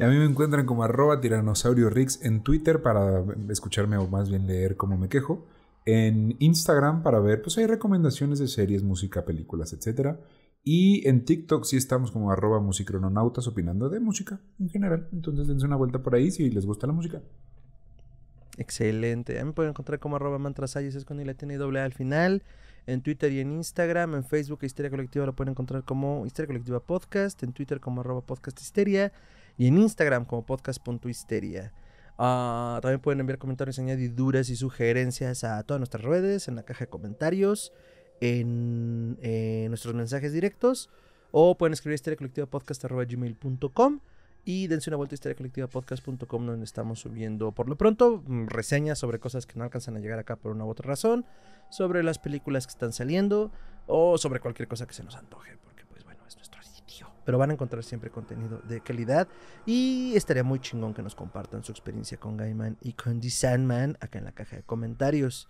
[SPEAKER 3] Y a mí me encuentran como arroba tiranosaurio Rix en Twitter para escucharme o más bien leer cómo me quejo. En Instagram para ver, pues hay recomendaciones de series, música, películas, etc. Y en TikTok sí estamos como arroba musicrononautas opinando de música en general. Entonces dense una vuelta por ahí si les gusta la música.
[SPEAKER 1] Excelente. A mí me pueden encontrar como arroba mantrasayes, es con y tiene doble al final. En Twitter y en Instagram, en Facebook Histeria Colectiva lo pueden encontrar como Histeria Colectiva Podcast, en Twitter como arroba podcast histeria y en Instagram como podcast.histeria. Ah, también pueden enviar comentarios, añadiduras y sugerencias a todas nuestras redes, en la caja de comentarios, en, eh, nuestros mensajes directos, o pueden escribir historiacolectivapodcast.gmail.com y dense una vuelta a historiacolectivapodcast.com donde estamos subiendo por lo pronto mm, reseñas sobre cosas que no alcanzan a llegar acá por una u otra razón, sobre las películas que están saliendo o sobre cualquier cosa que se nos antoje, porque pues bueno, es nuestro pero van a encontrar siempre contenido de calidad y estaría muy chingón que nos compartan su experiencia con Gaiman y con The Sandman acá en la caja de comentarios.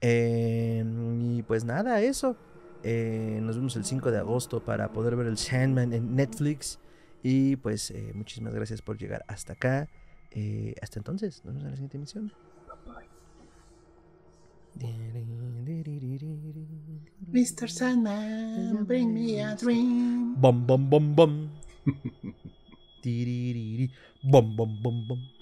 [SPEAKER 1] Em, y pues nada, eso. Eh, nos vemos el 5 de agosto para poder ver el Sandman en Netflix. Y pues eh, muchísimas gracias por llegar hasta acá. Eh, hasta entonces, nos vemos en la siguiente
[SPEAKER 2] emisión. Mr. Sandman, bring me a dream.
[SPEAKER 1] Bum bum bum bum. dee dee dee dee. Bum bum bum bum.